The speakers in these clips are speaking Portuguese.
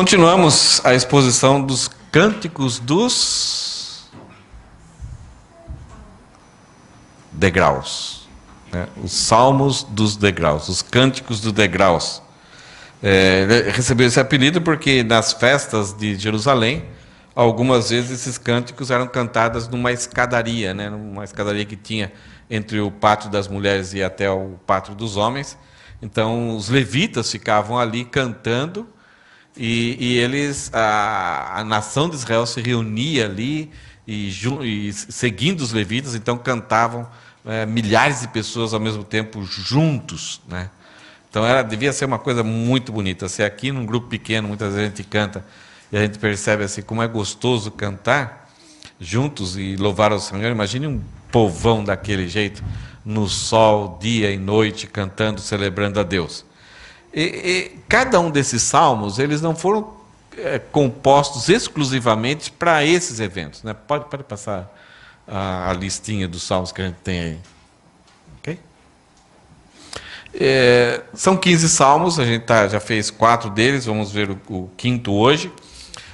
Continuamos a exposição dos cânticos dos degraus. Né? Os salmos dos degraus, os cânticos dos degraus. É, né, recebeu esse apelido porque nas festas de Jerusalém, algumas vezes esses cânticos eram cantados numa escadaria, né? numa escadaria que tinha entre o pátio das mulheres e até o pátio dos homens. Então os levitas ficavam ali cantando e, e eles, a, a, nação de Israel se reunia ali e, e seguindo os levitas, então cantavam é, milhares de pessoas ao mesmo tempo juntos, né? Então era, devia ser uma coisa muito bonita. Se aqui num grupo pequeno muitas vezes a gente canta e a gente percebe assim como é gostoso cantar juntos e louvar ao Senhor. Imagine um povão daquele jeito no sol, dia e noite, cantando, celebrando a Deus. E, e, cada um desses salmos, eles não foram é, compostos exclusivamente para esses eventos. Né? Pode, pode passar a, a, listinha dos salmos que a gente tem aí. Okay? É, são 15 salmos, a gente tá, já fez quatro deles, vamos ver o, o quinto hoje.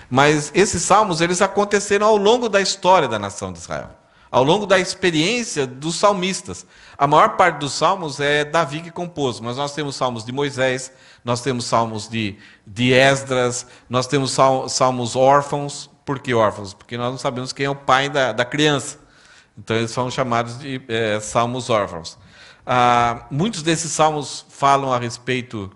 Mas esses salmos, eles aconteceram ao longo da história da nação de Israel ao longo da experiência dos salmistas. A maior parte dos salmos é Davi que compôs, mas nós temos salmos de Moisés, nós temos salmos de, de Esdras, nós temos sal, salmos órfãos. Por que órfãos? Porque nós não sabemos quem é o pai da, da criança. Então eles são chamados de é, salmos órfãos. Ah, muitos desses salmos falam a respeito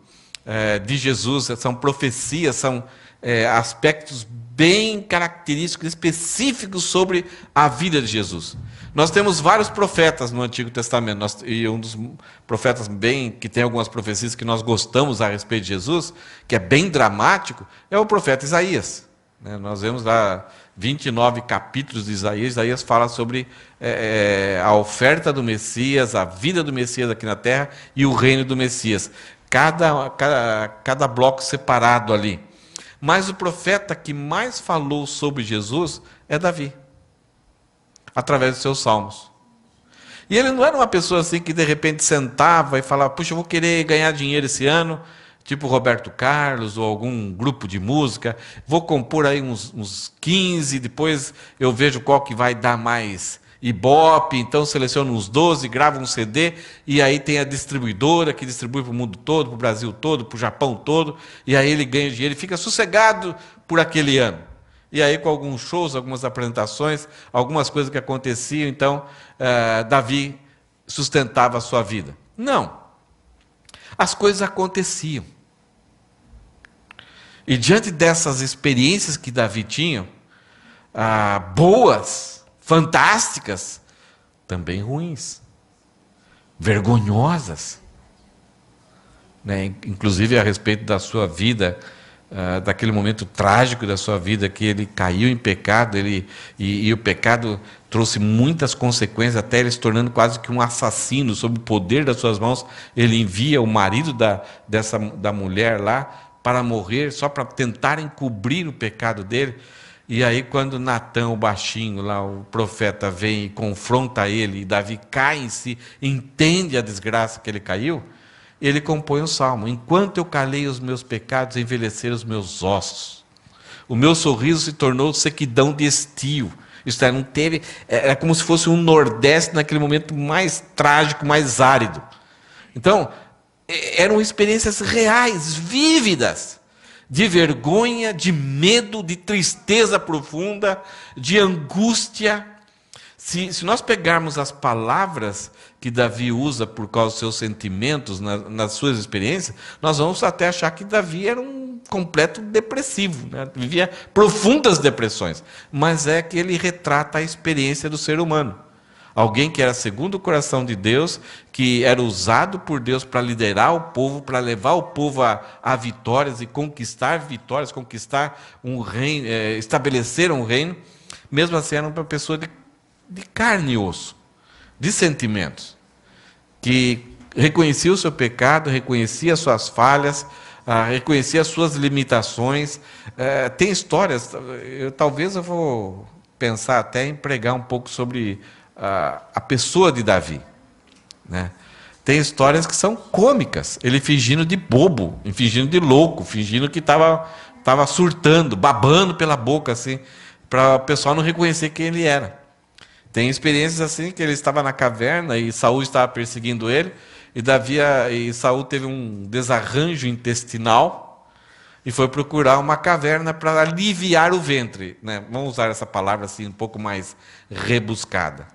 é, de Jesus, são profecias, são é, aspectos bem característicos, específicos sobre a vida de Jesus. Nós temos vários profetas no Antigo Testamento, nós, e um dos profetas bem que tem algumas profecias que nós gostamos a respeito de Jesus, que é bem dramático, é o profeta Isaías. Né? Nós vemos lá 29 capítulos de Isaías, Isaías fala sobre é, é, a oferta do Messias, a vida do Messias aqui na terra e o reino do Messias. Cada, cada, cada bloco separado ali. Mas o profeta que mais falou sobre Jesus é Davi, através dos seus salmos. E ele não era uma pessoa assim que de repente sentava e falava: Puxa, eu vou querer ganhar dinheiro esse ano, tipo Roberto Carlos ou algum grupo de música, vou compor aí uns, uns 15, depois eu vejo qual que vai dar mais Ibope, então seleciona uns 12, grava um CD e aí tem a distribuidora que distribui para o mundo todo, para o Brasil todo, para o Japão todo, e aí ele ganha dinheiro, ele fica sossegado por aquele ano. E aí, com alguns shows, algumas apresentações, algumas coisas que aconteciam, então eh, Davi sustentava a sua vida. Não. As coisas aconteciam. E diante dessas experiências que Davi tinha, ah, boas, fantásticas, também ruins, vergonhosas. Né? Inclusive a respeito da sua vida, uh, daquele momento trágico da sua vida que ele caiu em pecado, ele, e, e o pecado trouxe muitas consequências, até ele se tornando quase que um assassino, sob o poder das suas mãos. Ele envia o marido da, dessa, da mulher lá para morrer, só para tentar encobrir o pecado dele. E aí, quando Natan, o baixinho, lá, o profeta, vem e confronta ele, e Davi cai em si, entende a desgraça que ele caiu, ele compõe o um salmo: Enquanto eu calei os meus pecados, envelheceram os meus ossos. O meu sorriso se tornou sequidão de estio. Isso é, não teve. Era é, é como se fosse um Nordeste naquele momento mais trágico, mais árido. Então, é, eram experiências reais, vívidas de vergonha, de medo, de tristeza profunda, de angústia. Se, se nós pegarmos as palavras que Davi usa por causa dos seus sentimentos, na, nas suas experiências, nós vamos até achar que Davi era um completo depressivo, né? vivia profundas depressões. Mas é que ele retrata a experiência do ser humano alguém que era segundo o coração de Deus, que era usado por Deus para liderar o povo, para levar o povo a, a vitórias e conquistar vitórias, conquistar um reino, é, estabelecer um reino. Mesmo assim, era uma pessoa de, de carne e osso, de sentimentos, que reconhecia o seu pecado, reconhecia as suas falhas, ah, reconhecia as suas limitações. É, tem histórias, eu, talvez eu vou pensar até em pregar um pouco sobre a, a pessoa de Davi. Né? Tem histórias que são cômicas, ele fingindo de bobo, fingindo de louco, fingindo que estava tava surtando, babando pela boca, assim, para o pessoal não reconhecer quem ele era. Tem experiências assim que ele estava na caverna e Saul estava perseguindo ele, e Davi e Saul teve um desarranjo intestinal e foi procurar uma caverna para aliviar o ventre, né? Vamos usar essa palavra assim um pouco mais rebuscada.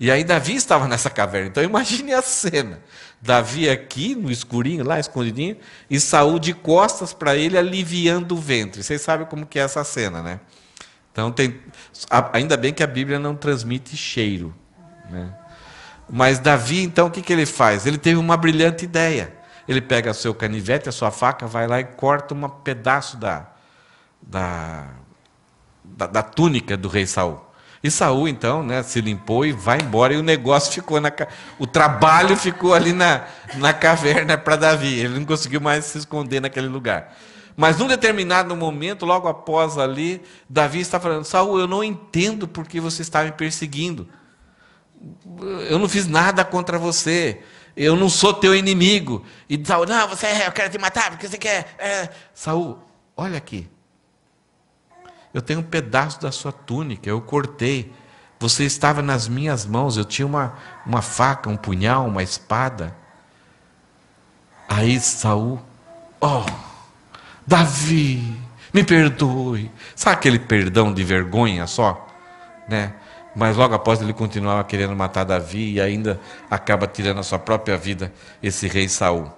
E aí Davi estava nessa caverna. Então imagine a cena. Davi aqui no escurinho, lá escondidinho, e Saul de costas para ele aliviando o ventre. Vocês sabem como que é essa cena, né? Então tem ainda bem que a Bíblia não transmite cheiro, né? Mas Davi, então o que que ele faz? Ele teve uma brilhante ideia. Ele pega o seu canivete, a sua faca, vai lá e corta um pedaço da da, da, da túnica do rei Saul. E Saul então, né, se limpou e vai embora e o negócio ficou na o trabalho ficou ali na, na caverna para Davi. Ele não conseguiu mais se esconder naquele lugar. Mas num determinado momento, logo após ali, Davi está falando: Saul, eu não entendo por que você está me perseguindo. Eu não fiz nada contra você. Eu não sou teu inimigo. E Saul, não, você é, eu quero te matar porque você quer. É. Saul, olha aqui. Eu tenho um pedaço da sua túnica, eu cortei. Você estava nas minhas mãos, eu tinha uma, uma faca, um punhal, uma espada. Aí Saul, oh, Davi, me perdoe. Sabe aquele perdão de vergonha só? Né? Mas logo após ele continuava querendo matar Davi e ainda acaba tirando a sua própria vida, esse rei Saul.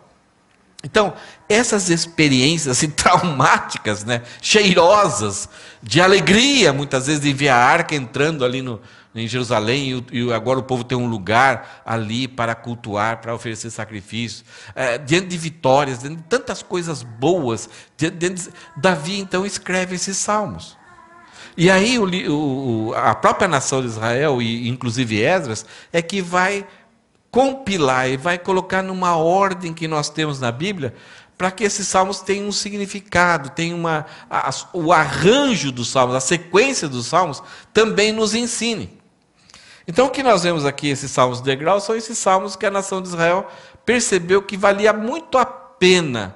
Então, essas experiências assim, traumáticas, né, cheirosas, de alegria, muitas vezes, de ver a arca entrando ali no, em Jerusalém, e, e, agora o povo tem um lugar ali para cultuar, para oferecer sacrifícios, é, diante de vitórias, diante de tantas coisas boas, diante, diante de... Davi então escreve esses salmos. E aí o, o, a própria nação de Israel, e inclusive Esdras, é que vai compilar e vai colocar numa ordem que nós temos na Bíblia, para que esses salmos tenham um significado, tenham uma, a, o arranjo dos salmos, a sequência dos salmos, também nos ensine. Então, o que nós vemos aqui, esses salmos de degrau, são esses salmos que a nação de Israel percebeu que valia muito a pena.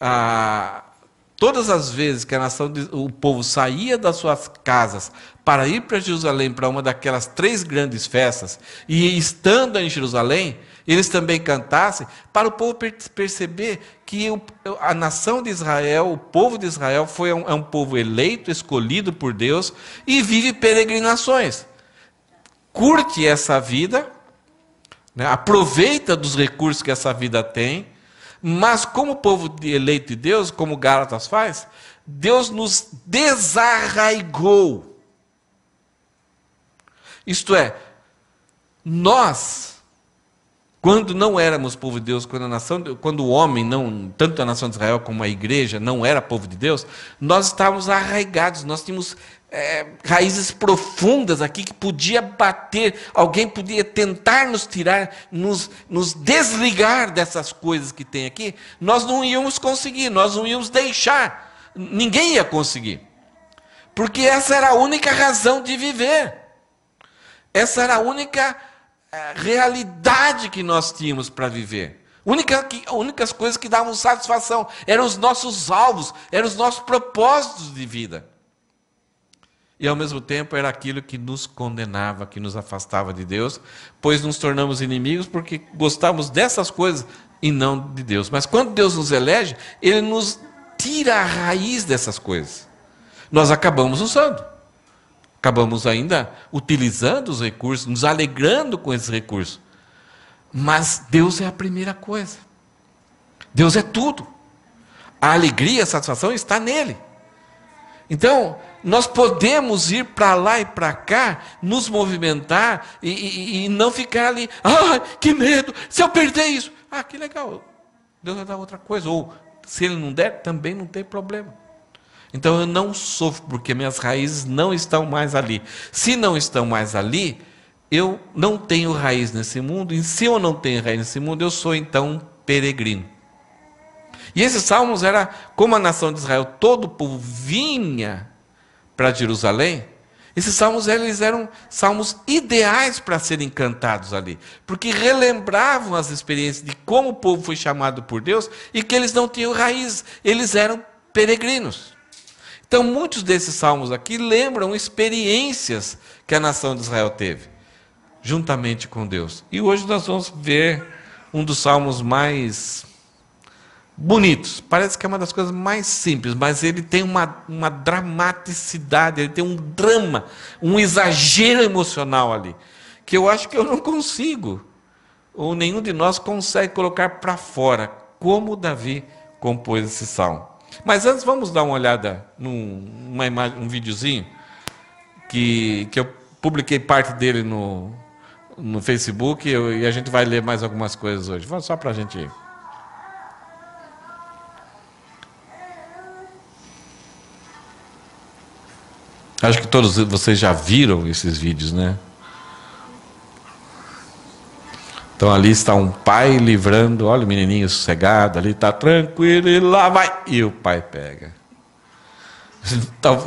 A, todas as vezes que a nação, o povo saía das suas casas para ir para Jerusalém para uma daquelas três grandes festas, e estando em Jerusalém, eles também cantassem, para o povo perceber que a nação de Israel, o povo de Israel, foi um, é um povo eleito, escolhido por Deus e vive peregrinações. Curte essa vida, né? aproveita dos recursos que essa vida tem, mas como povo eleito de Deus, como Gálatas faz, Deus nos desarraigou isto é, nós, quando não éramos povo de Deus, quando, a nação, quando o homem, não, tanto a nação de Israel como a igreja, não era povo de Deus, nós estávamos arraigados, nós tínhamos é, raízes profundas aqui que podia bater, alguém podia tentar nos tirar, nos, nos desligar dessas coisas que tem aqui, nós não íamos conseguir, nós não íamos deixar, ninguém ia conseguir. Porque essa era a única razão de viver. Essa era a única eh, realidade que nós tínhamos para viver. Única que, únicas coisas que davam satisfação eram os nossos alvos, eram os nossos propósitos de vida. E ao mesmo tempo era aquilo que nos condenava, que nos afastava de Deus, pois nos tornamos inimigos porque gostávamos dessas coisas e não de Deus. Mas quando Deus nos elege, Ele nos tira a raiz dessas coisas. Nós acabamos usando acabamos ainda utilizando os recursos, nos alegrando com esses recursos. Mas Deus é a primeira coisa. Deus é tudo. A alegria, a satisfação está nele. Então, nós podemos ir para lá e para cá, nos movimentar e, e, e, não ficar ali, ah, que medo, se eu perder isso, ah, que legal, Deus vai dar outra coisa, ou se ele não der, também não tem problema. Então eu não sofro porque minhas raízes não estão mais ali. Se não estão mais ali, eu não tenho raiz nesse mundo. E se eu não tenho raiz nesse mundo, eu sou então um peregrino. E esses salmos era como a nação de Israel, todo o povo vinha para Jerusalém. Esses salmos eles eram salmos ideais para serem cantados ali, porque relembravam as experiências de como o povo foi chamado por Deus e que eles não tinham raiz, eles eram peregrinos. Então, muitos desses salmos aqui lembram experiências que a nação de Israel teve, juntamente com Deus. E hoje nós vamos ver um dos salmos mais bonitos. Parece que é uma das coisas mais simples, mas ele tem uma, uma dramaticidade, ele tem um drama, um exagero emocional ali, que eu acho que eu não consigo, ou nenhum de nós consegue colocar para fora como Davi compôs esse salmo. Mas antes, vamos dar uma olhada num imagem, um videozinho que, que eu publiquei parte dele no, no Facebook eu, e a gente vai ler mais algumas coisas hoje. Vamos só para a gente Acho que todos vocês já viram esses vídeos, né? Então ali está um pai livrando, olha o menininho sossegado, ali está tranquilo e lá vai. E o pai pega. Então,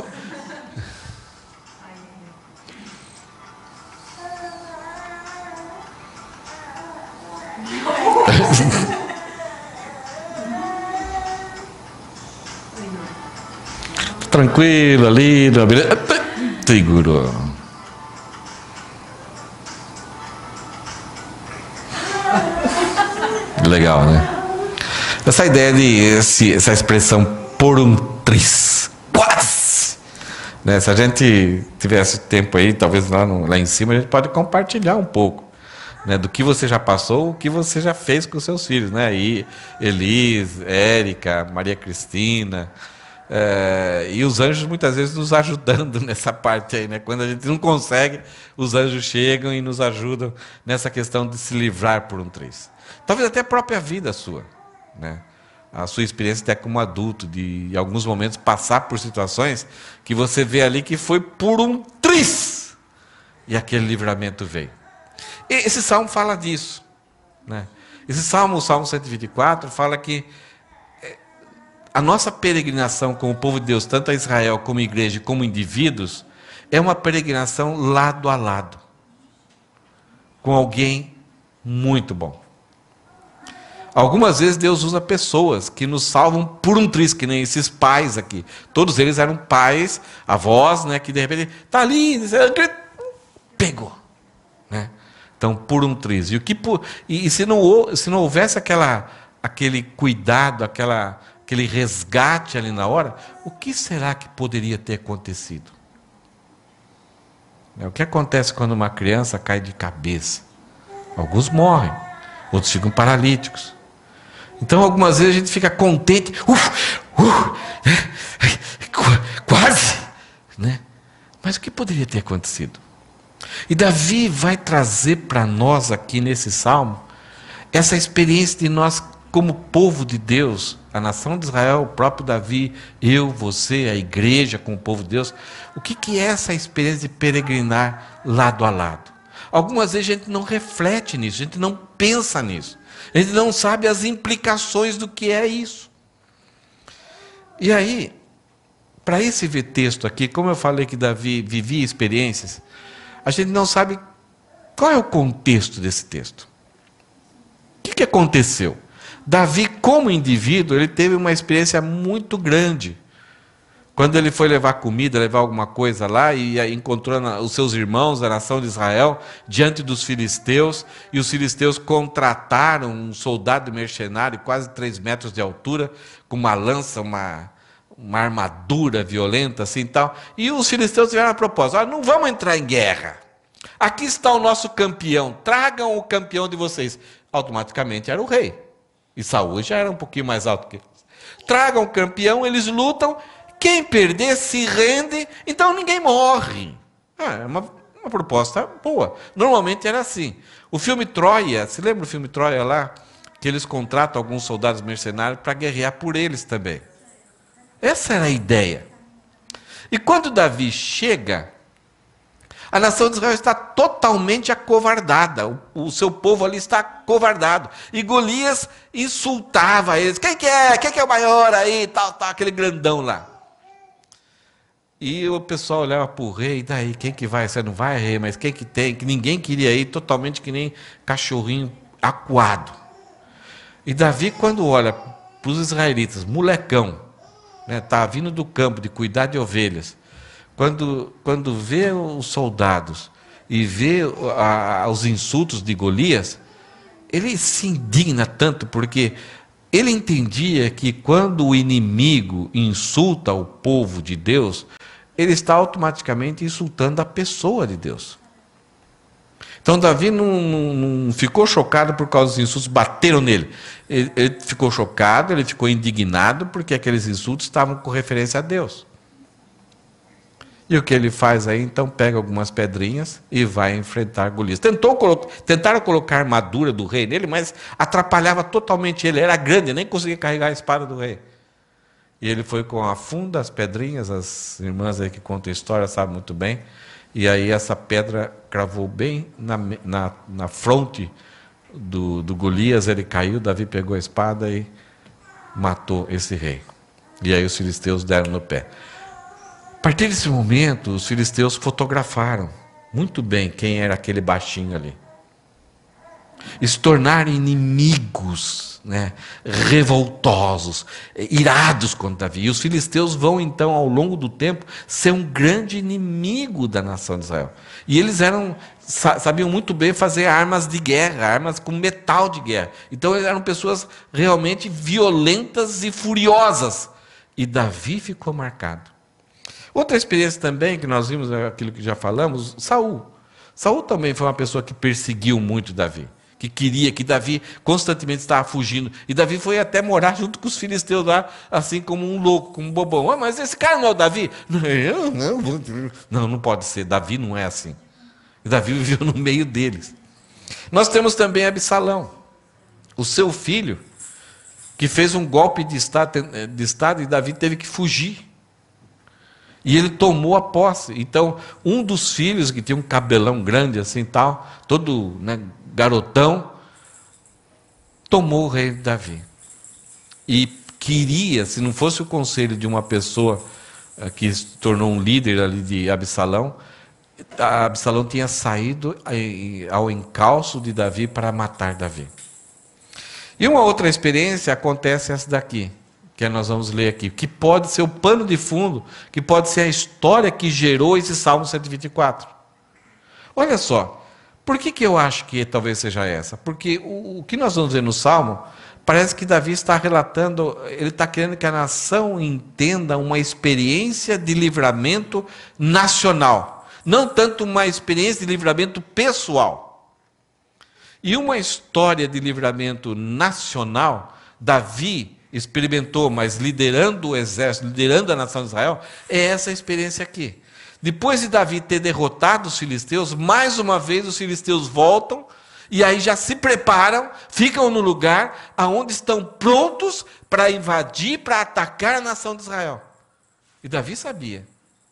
Tranquilo ali, segurou. Legal, né? Essa ideia de esse, essa expressão por um tris. Quase! Né? Se a gente tivesse tempo aí, talvez lá, no, lá em cima, a gente pode compartilhar um pouco. Né, do que você já passou, o que você já fez com seus filhos, né? E Elis, Érica, Maria Cristina, é, e os anjos muitas vezes nos ajudando nessa parte aí, né? Quando a gente não consegue, os anjos chegam e nos ajudam nessa questão de se livrar por um triz. Talvez até a própria vida sua, né? A sua experiência até como adulto, de em alguns momentos passar por situações que você vê ali que foi por um tris e aquele livramento veio. E esse salmo fala disso, né? Esse salmo, o salmo 124, fala que eh, a nossa peregrinação como povo de Deus, tanto a Israel como a igreja, como indivíduos, é uma peregrinação lado a lado com alguém muito bom. Algumas vezes Deus usa pessoas que nos salvam por um triz, que nem esses pais aqui. Todos eles eram pais, avós, né, que de repente, tá ali, pegou. Né? Então, por um triz. E, o que, e, e se, não, se não houvesse aquela, aquele cuidado, aquela, aquele resgate ali na hora, o que será que poderia ter acontecido? É o que acontece quando uma criança cai de cabeça? Alguns morrem, outros ficam paralíticos, então, algumas vezes a gente fica contente, uf, uf, né? quase, né? Mas o que poderia ter acontecido? E Davi vai trazer para nós aqui nesse salmo essa experiência de nós como povo de Deus, a nação de Israel, o próprio Davi, eu, você, a igreja com o povo de Deus, o que, que é essa experiência de peregrinar lado a lado? Algumas vezes a gente não reflete nisso, a gente não pensa nisso gente não sabe as implicações do que é isso. E aí, para esse texto aqui, como eu falei que Davi vivia experiências, a gente não sabe qual é o contexto desse texto. O que, que aconteceu? Davi, como indivíduo, ele teve uma experiência muito grande quando ele foi levar comida, levar alguma coisa lá, e encontrou os seus irmãos, a nação de Israel, diante dos filisteus, e os filisteus contrataram um soldado mercenário, quase 3 metros de altura, com uma lança, uma, uma armadura violenta, assim e tal. E os filisteus tiveram a proposta: ah, não vamos entrar em guerra. Aqui está o nosso campeão, tragam o campeão de vocês. Automaticamente era o rei. E Saúl já era um pouquinho mais alto que eles. Tragam o campeão, eles lutam quem perder se rende, então ninguém morre. Ah, é uma, uma proposta boa. Normalmente era assim. O filme Troia, se lembra o filme Troia lá? Que eles contratam alguns soldados mercenários para guerrear por eles também. Essa era a ideia. E quando Davi chega, a nação de Israel está totalmente acovardada. O, o, seu povo ali está acovardado. E Golias insultava eles. Quem que é? Quem que é o maior aí? Tal, tal, aquele grandão lá. E o pessoal olhava para o rei, daí quem que vai? Você não vai, rei, mas quem que tem? Que ninguém queria ir, totalmente que nem cachorrinho acuado. E Davi, quando olha para os israelitas, molecão, né, tá vindo do campo de cuidar de ovelhas, quando, quando vê os soldados e vê a, os insultos de Golias, ele se indigna tanto porque ele entendia que quando o inimigo insulta o povo de Deus, ele está automaticamente insultando a pessoa de Deus. Então Davi não, não, não, ficou chocado por causa dos insultos, bateram nele. Ele, ele, ficou chocado, ele ficou indignado porque aqueles insultos estavam com referência a Deus. E o que ele faz aí? Então pega algumas pedrinhas e vai enfrentar Golias. Tentou colo tentaram colocar a armadura do rei nele, mas atrapalhava totalmente ele. Era grande, nem conseguia carregar a espada do rei. E ele foi com a funda, as pedrinhas, as irmãs aí que contam história sabem muito bem. E aí essa pedra cravou bem na, na, na fronte do, do Golias, ele caiu, Davi pegou a espada e matou esse rei. E aí os filisteus deram no pé. A partir desse momento, os filisteus fotografaram muito bem quem era aquele baixinho ali e se tornarem inimigos, né, revoltosos, irados contra Davi. E os filisteus vão então, ao longo do tempo, ser um grande inimigo da nação de Israel. E eles eram sabiam muito bem fazer armas de guerra, armas com metal de guerra. Então eles eram pessoas realmente violentas e furiosas. E Davi ficou marcado. Outra experiência também que nós vimos né, aquilo que já falamos, Saul. Saul também foi uma pessoa que perseguiu muito Davi que queria, que Davi constantemente estava fugindo. E Davi foi até morar junto com os filisteus lá, assim como um louco, como um bobão. Ah, mas esse cara não é o Davi? Não, eu não vou. Não, não pode ser. Davi não é assim. E Davi viveu no meio deles. Nós temos também Absalão, o seu filho, que fez um golpe de estado, de estado e Davi teve que fugir. E ele tomou a posse. Então, um dos filhos, que tinha um cabelão grande assim tal, todo né, garotão, tomou o rei Davi. E queria, se não fosse o conselho de uma pessoa eh, que se tornou um líder ali de Absalão, Absalão tinha saído eh, ao encalço de Davi para matar Davi. E uma outra experiência acontece essa daqui, que nós vamos ler aqui, que pode ser o pano de fundo, que pode ser a história que gerou esse Salmo 124. Olha só, por que, que eu acho que talvez seja essa? Porque o, o que nós vamos ver no Salmo, parece que Davi está relatando, ele está querendo que a nação entenda uma experiência de livramento nacional, não tanto uma experiência de livramento pessoal. E uma história de livramento nacional, Davi experimentou, mas liderando o exército, liderando a nação de Israel, é essa experiência aqui. Depois de Davi ter derrotado os filisteus, mais uma vez os filisteus voltam e aí já se preparam, ficam no lugar aonde estão prontos para invadir, para atacar a nação de Israel. E Davi sabia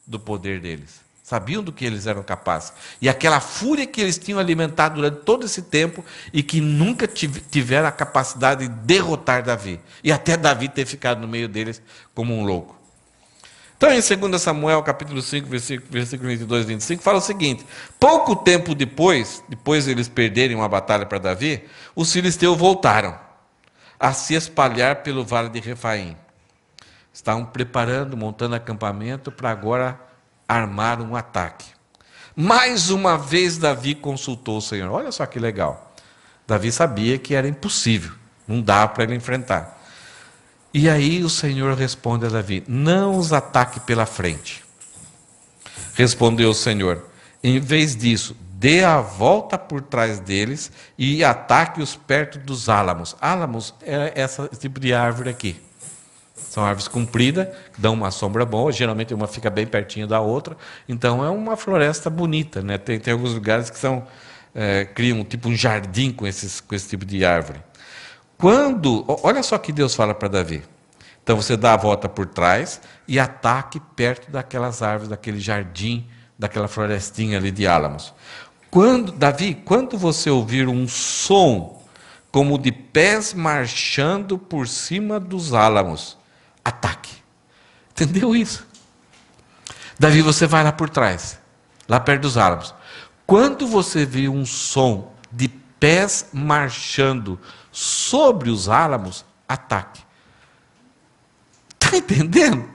do poder deles, sabiam do que eles eram capazes. E aquela fúria que eles tinham alimentado durante todo esse tempo e que nunca tiveram a capacidade de derrotar Davi. E até Davi ter ficado no meio deles como um louco. Então, em 2 Samuel, capítulo 5, versículo, 22 e 25, fala o seguinte: Pouco tempo depois, depois de eles perderem uma batalha para Davi, os filisteus voltaram a se espalhar pelo vale de Refaim. Estavam preparando, montando acampamento para agora armar um ataque. Mais uma vez Davi consultou o Senhor. Olha só que legal. Davi sabia que era impossível, não dá para ele enfrentar. E aí o Senhor responde a Davi: Não os ataque pela frente. Respondeu o Senhor: Em vez disso, dê a volta por trás deles e ataque-os perto dos álamos. Álamos é esse tipo de árvore aqui. São árvores compridas, dão uma sombra boa, geralmente uma fica bem pertinho da outra. Então é uma floresta bonita. Né? Tem, tem alguns lugares que são, é, criam tipo um jardim com, esses, com esse tipo de árvore. Quando, olha só que Deus fala para Davi. Então você dá a volta por trás e ataque perto daquelas árvores, daquele jardim, daquela florestinha ali de álamos. Quando, Davi, quando você ouvir um som como de pés marchando por cima dos álamos, ataque. Entendeu isso? Davi, você vai lá por trás, lá perto dos álamos. Quando você vê um som de pés marchando sobre os álamos ataque. Está entendendo?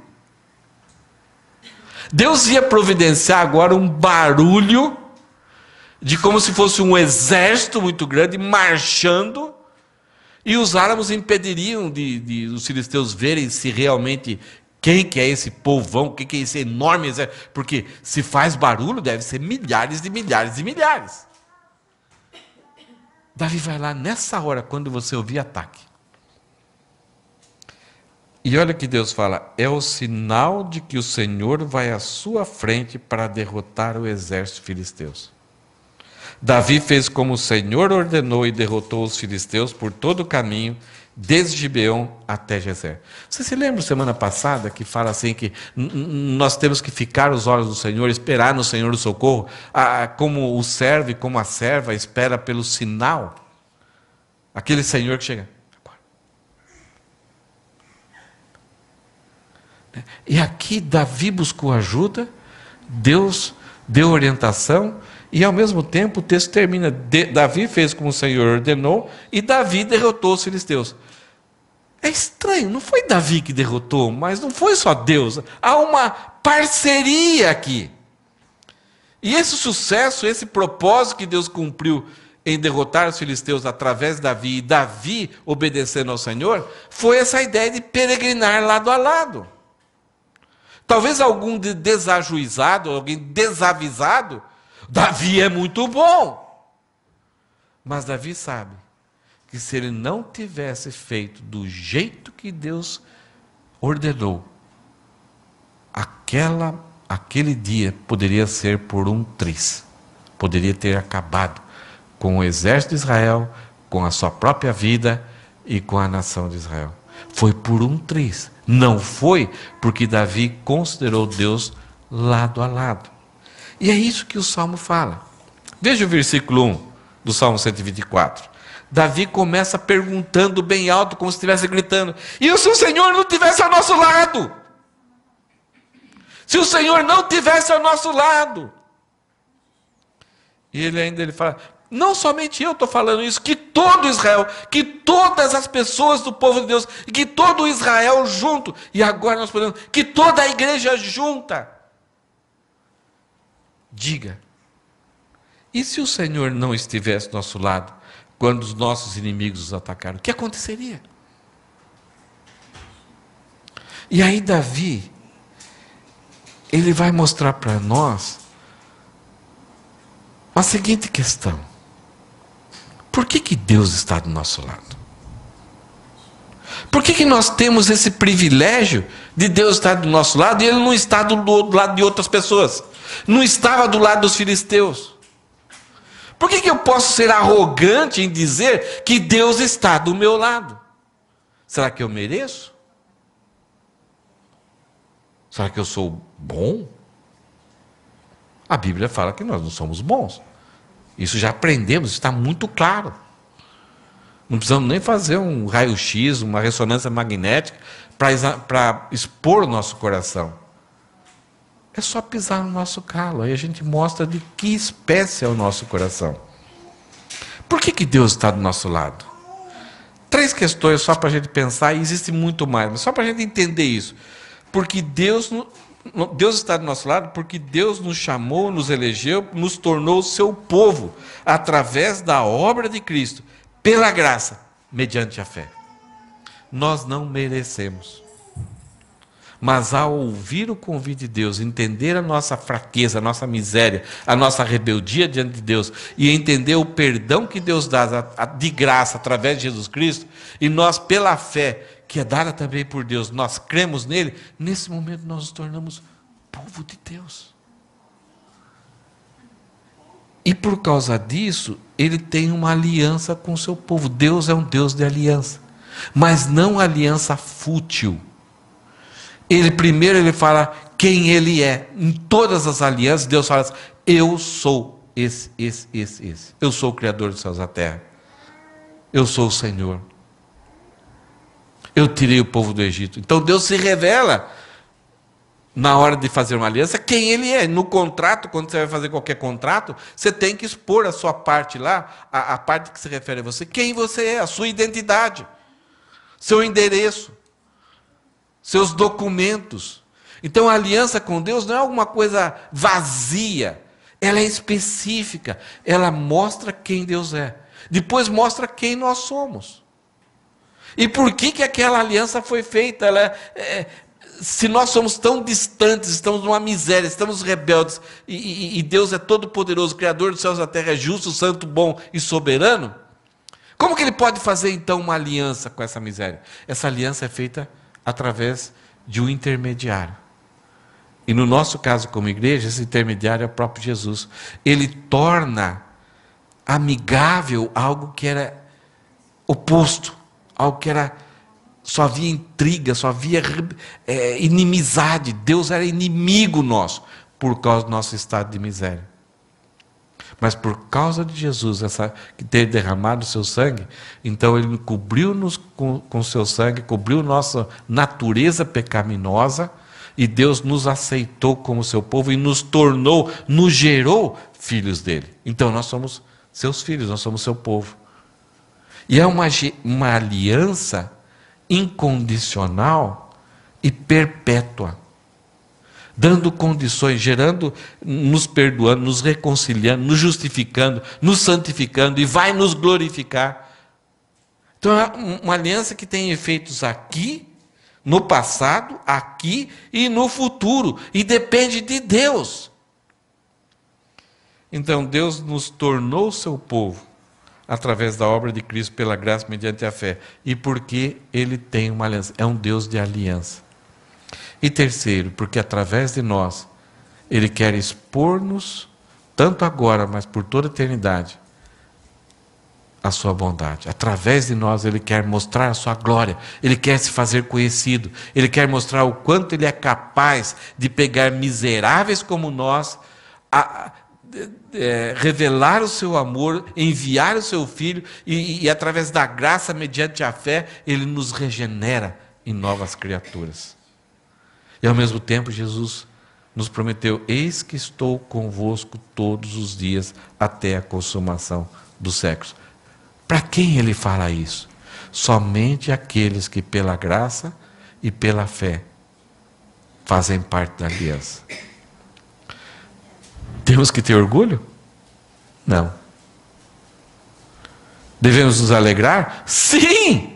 Deus ia providenciar agora um barulho de como se fosse um exército muito grande marchando, e os árabes impediriam de, de os filisteus verem se realmente quem que é esse povão, o que, que é esse enorme exército, porque se faz barulho deve ser milhares e milhares e milhares. Davi vai lá nessa hora, quando você ouvir ataque. E olha que Deus fala: é o sinal de que o Senhor vai à sua frente para derrotar o exército filisteus. Davi fez como o Senhor ordenou e derrotou os filisteus por todo o caminho desde Gibeon até Gezer. Você se lembra semana passada que fala assim que nós temos que ficar os olhos do Senhor, esperar no Senhor o socorro, como o servo e como a serva espera pelo sinal. Aquele Senhor que chega. E aqui Davi buscou ajuda, Deus deu orientação, e ao mesmo tempo o texto termina: Davi fez como o Senhor ordenou, e Davi derrotou os filisteus. É estranho, não foi Davi que derrotou, mas não foi só Deus. Há uma parceria aqui. E esse sucesso, esse propósito que Deus cumpriu em derrotar os filisteus através de Davi e Davi obedecendo ao Senhor, foi essa ideia de peregrinar lado a lado. Talvez algum desajuizado, alguém desavisado, Davi é muito bom. Mas Davi sabe que se ele não tivesse feito do jeito que Deus ordenou, aquela aquele dia poderia ser por um três, Poderia ter acabado com o exército de Israel, com a sua própria vida e com a nação de Israel. Foi por um três, Não foi porque Davi considerou Deus lado a lado. E é isso que o Salmo fala. Veja o versículo 1 do Salmo 124. Davi começa perguntando bem alto, como se estivesse gritando: E se o Senhor não tivesse ao nosso lado? Se o Senhor não tivesse ao nosso lado? E ele ainda ele fala: Não somente eu estou falando isso, que todo Israel, que todas as pessoas do povo de Deus, que todo Israel junto, e agora nós podemos, que toda a igreja junta diga. E se o Senhor não estivesse do nosso lado quando os nossos inimigos os atacaram, o que aconteceria? E aí, Davi, ele vai mostrar para nós a seguinte questão: por que, que Deus está do nosso lado? Por que, que nós temos esse privilégio de Deus estar do nosso lado e Ele não está do lado de outras pessoas? não estava do lado dos filisteus. Por que, que eu posso ser arrogante em dizer que Deus está do meu lado? Será que eu mereço? Será que eu sou bom? A Bíblia fala que nós não somos bons. Isso já aprendemos, está muito claro. Não precisamos nem fazer um raio-x, uma ressonância magnética para expor o nosso coração. É só pisar no nosso calo, aí a gente mostra de que espécie é o nosso coração. Por que, que Deus está do nosso lado? Três questões só para a gente pensar, e existe muito mais, mas só para a gente entender isso. Porque Deus, Deus está do nosso lado porque Deus nos chamou, nos elegeu, nos tornou seu povo, através da obra de Cristo, pela graça, mediante a fé. Nós não merecemos. Mas ao ouvir o convite de Deus, entender a nossa fraqueza, a nossa miséria, a nossa rebeldia diante de Deus e entender o perdão que Deus dá de graça através de Jesus Cristo, e nós, pela fé, que é dada também por Deus, nós cremos nele, nesse momento nós nos tornamos povo de Deus. E por causa disso, ele tem uma aliança com o seu povo. Deus é um Deus de aliança, mas não aliança fútil ele primeiro ele fala quem ele é. Em todas as alianças, Deus fala assim, eu sou esse, esse, esse, esse. Eu sou o Criador dos céus e da terra. Eu sou o Senhor. Eu tirei o povo do Egito. Então Deus se revela na hora de fazer uma aliança quem ele é. No contrato, quando você vai fazer qualquer contrato, você tem que expor a sua parte lá, a, a parte que se refere a você, quem você é, a sua identidade, seu endereço seus documentos. Então a aliança com Deus não é alguma coisa vazia, ela é específica, ela mostra quem Deus é, depois mostra quem nós somos. E por que, que aquela aliança foi feita? Ela é, é, se nós somos tão distantes, estamos numa miséria, estamos rebeldes, e, e, e Deus é todo-poderoso, Criador dos céus e da terra, é justo, santo, bom e soberano, como que ele pode fazer então uma aliança com essa miséria? Essa aliança é feita através de um intermediário. E no nosso caso, como igreja, esse intermediário é o próprio Jesus. Ele torna amigável algo que era oposto, algo que era só havia intriga, só havia é, inimizade. Deus era inimigo nosso por causa do nosso estado de miséria. Mas por causa de Jesus, essa, que ter derramado o seu sangue, então ele cobriu-nos com o seu sangue, cobriu nossa natureza pecaminosa, e Deus nos aceitou como seu povo e nos tornou, nos gerou filhos dele. Então nós somos seus filhos, nós somos seu povo. E é uma, uma aliança incondicional e perpétua dando condições, gerando, nos perdoando, nos reconciliando, nos justificando, nos santificando e vai nos glorificar. Então é uma aliança que tem efeitos aqui, no passado, aqui e no futuro, e depende de Deus. Então Deus nos tornou seu povo através da obra de Cristo pela graça mediante a fé. E porque ele tem uma aliança, é um Deus de aliança. E terceiro, porque através de nós, Ele quer expor-nos, tanto agora, mas por toda a eternidade, a Sua bondade. Através de nós, Ele quer mostrar a Sua glória, Ele quer se fazer conhecido, Ele quer mostrar o quanto Ele é capaz de pegar miseráveis como nós, a, é, revelar o seu amor, enviar o seu filho, e, e, através da graça, mediante a fé, ele nos regenera em novas criaturas. E ao mesmo tempo, Jesus nos prometeu: Eis que estou convosco todos os dias até a consumação dos séculos. Para quem ele fala isso? Somente aqueles que, pela graça e pela fé, fazem parte da aliança. Temos que ter orgulho? Não. Devemos nos alegrar? Sim!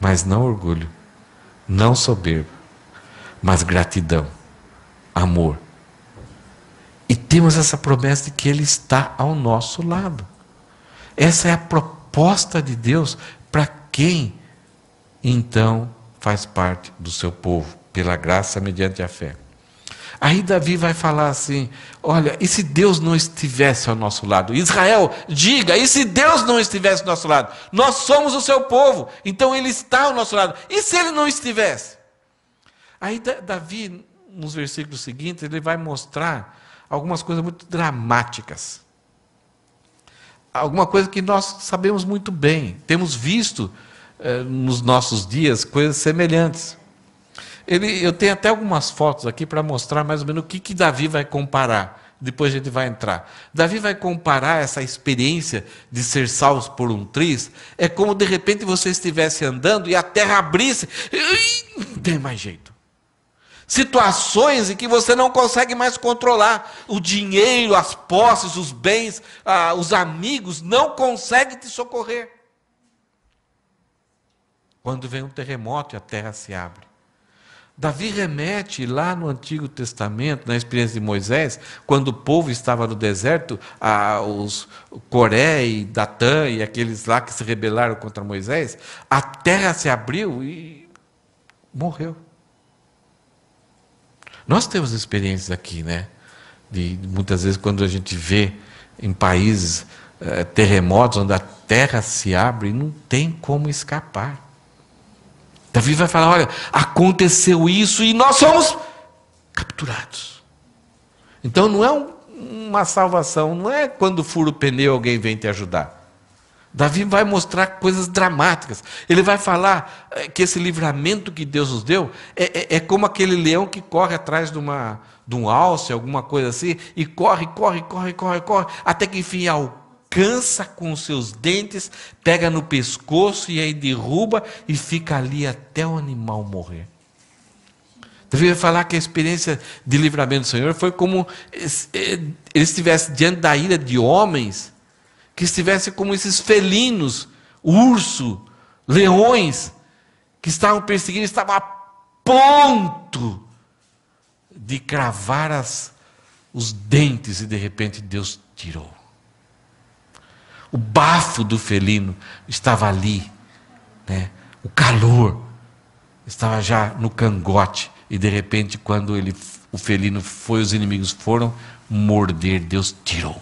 Mas não orgulho não soberba, mas gratidão, amor. E temos essa promessa de que Ele está ao nosso lado. Essa é a proposta de Deus para quem então faz parte do seu povo, pela graça mediante a fé. Aí Davi vai falar assim: Olha, e se Deus não estivesse ao nosso lado? Israel, diga, e se Deus não estivesse ao nosso lado? Nós somos o seu povo, então ele está ao nosso lado. E se ele não estivesse? Aí Davi, nos versículos seguintes, ele vai mostrar algumas coisas muito dramáticas. Alguma coisa que nós sabemos muito bem, temos visto eh, nos nossos dias coisas semelhantes. Ele, eu tenho até algumas fotos aqui para mostrar mais ou menos o que, que Davi vai comparar. Depois a gente vai entrar. Davi vai comparar essa experiência de ser salvo por um triz. É como de repente você estivesse andando e a terra abrisse. não tem mais jeito. Situações em que você não consegue mais controlar. O dinheiro, as posses, os bens, ah, os amigos não conseguem te socorrer. Quando vem um terremoto e a terra se abre. Davi remete lá no Antigo Testamento, na experiência de Moisés, quando o povo estava no deserto, a, os Coré e Datã e aqueles lá que se rebelaram contra Moisés, a terra se abriu e morreu. Nós temos experiências aqui, né? De, muitas vezes quando a gente vê em países eh, terremotos onde a terra se abre, não tem como escapar. Davi vai falar: olha, aconteceu isso e nós somos capturados. Então não é um, uma salvação, não é quando fura o pneu alguém vem te ajudar. Davi vai mostrar coisas dramáticas. Ele vai falar eh, que esse livramento que Deus nos deu é, é, é como aquele leão que corre atrás de, uma, de um alce, alguma coisa assim, e corre, corre, corre, corre, corre, até que enfim cansa com os seus dentes, pega no pescoço e aí derruba e fica ali até o animal morrer. Davi vai falar que a experiência de livramento do Senhor foi como ele estivesse diante da ira de homens, que estivesse como esses felinos, urso, leões, que estavam perseguindo, estavam a ponto de cravar as, os dentes e de repente Deus tirou o bafo do felino estava ali, né? o calor estava já no cangote. E de repente, quando ele, o felino foi, os inimigos foram morder, Deus tirou.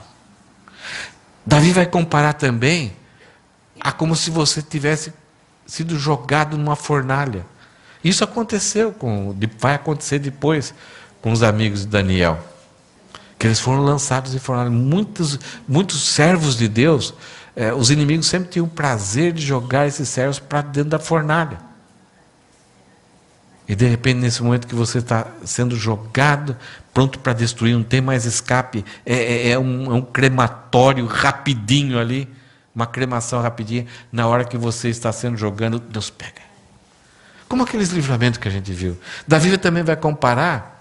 Davi vai comparar também a como se você tivesse sido jogado numa fornalha. Isso aconteceu, com, vai acontecer depois com os amigos de Daniel que eles foram lançados e formaram muitos, muitos servos de Deus. Eh, os inimigos sempre tinham o prazer de jogar esses servos para dentro da fornalha. E de repente, nesse momento que você está sendo jogado, pronto para destruir, não tem mais escape, é, é, é, um, é um crematório rapidinho ali, uma cremação rapidinha, na hora que você está sendo jogando, Deus pega. Como aqueles livramentos que a gente viu. Davi também vai comparar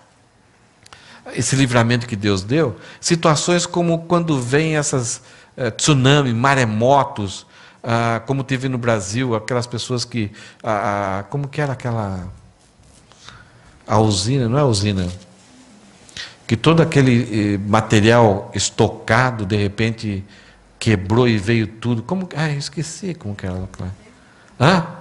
esse livramento que Deus deu, situações como quando vem essas eh, tsunami, maremotos, ah, como teve no Brasil, aquelas pessoas que. Ah, ah como que era aquela. A usina, não é a usina? Que todo aquele eh, material estocado, de repente, quebrou e veio tudo. Como. Ah, esqueci como que era lá.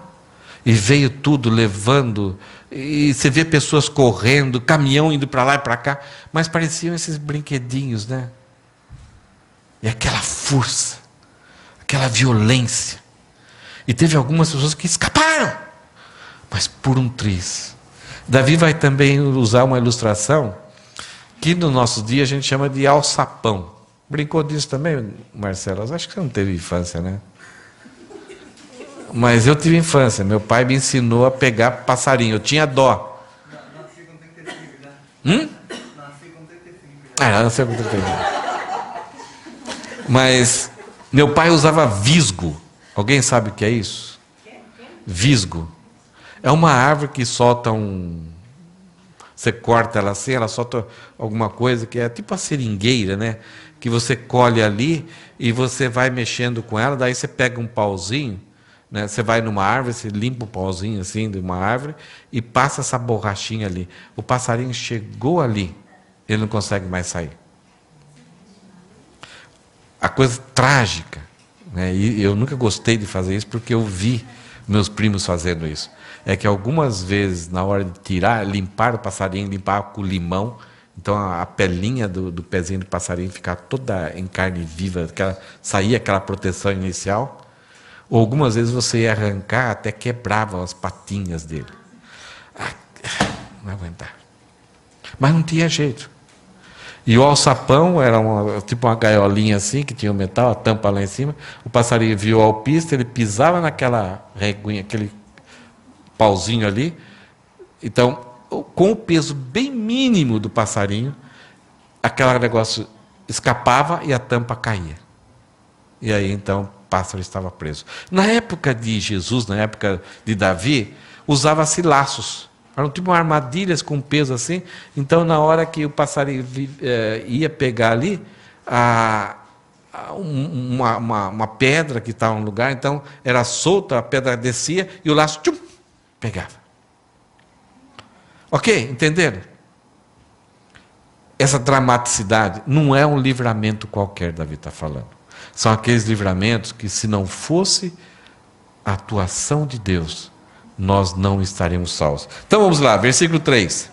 E veio tudo levando e você vê pessoas correndo, caminhão indo para lá e para cá, mas pareciam esses brinquedinhos, né? E aquela força, aquela violência. E teve algumas pessoas que escaparam, mas por um triz. Davi vai também usar uma ilustração que no nosso dia a gente chama de alçapão. Brincou disso também, Marcelo? Acho que você não teve infância, né? Mas eu tive infância. Meu pai me ensinou a pegar passarinho. Eu tinha dó. Nasci com 35, né? Hum? Nasci com 35. Ah, nasci com 35. Mas meu pai usava visgo. Alguém sabe o que é isso? Visgo. É uma árvore que solta um. Você corta ela assim, ela solta alguma coisa que é tipo a seringueira, né? Que você colhe ali e você vai mexendo com ela, daí você pega um pauzinho né? Você vai numa árvore, você limpa o pauzinho assim de uma árvore e passa essa borrachinha ali. O passarinho chegou ali, ele não consegue mais sair. A coisa trágica. Né? E eu nunca gostei de fazer isso porque eu vi meus primos fazendo isso. É que algumas vezes, na hora de tirar, limpar o passarinho, limpar com limão, então a, pelinha do, do pezinho do passarinho ficava toda em carne viva, aquela, saía aquela proteção inicial. Ou algumas vezes você ia arrancar até quebrava as patinhas dele. Ah, não aguentar. Mas não tinha jeito. E o alçapão era uma, tipo uma gaiolinha assim, que tinha o metal, a tampa lá em cima. O passarinho viu o alpista, ele pisava naquela reguinha, aquele pauzinho ali. Então, com o peso bem mínimo do passarinho, aquele negócio escapava e a tampa caía. E aí então pássaro estava preso. Na época de Jesus, na época de Davi, usava-se laços. Eram tipo armadilhas com peso assim. Então, na hora que o passarinho eh, ia pegar ali, a, uma, uma, uma, pedra que estava no lugar, então era solta, a pedra descia e o laço tchum, pegava. Ok? Entenderam? Essa dramaticidade não é um livramento qualquer, Davi está falando. São aqueles livramentos que, se não fosse a atuação de Deus, nós não estaremos salvos. Então vamos lá, versículo 3.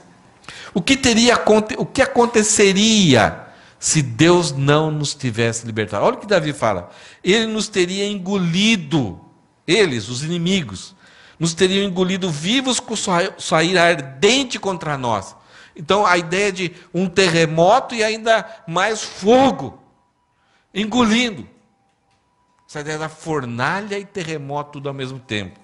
O que teria o que aconteceria se Deus não nos tivesse libertado? Olha o que Davi fala. Ele nos teria engolido, eles, os inimigos, nos teriam engolido vivos com sua ira ardente contra nós. Então a ideia de um terremoto e ainda mais fogo engolindo. Essa ideia da fornalha e terremoto tudo ao mesmo tempo.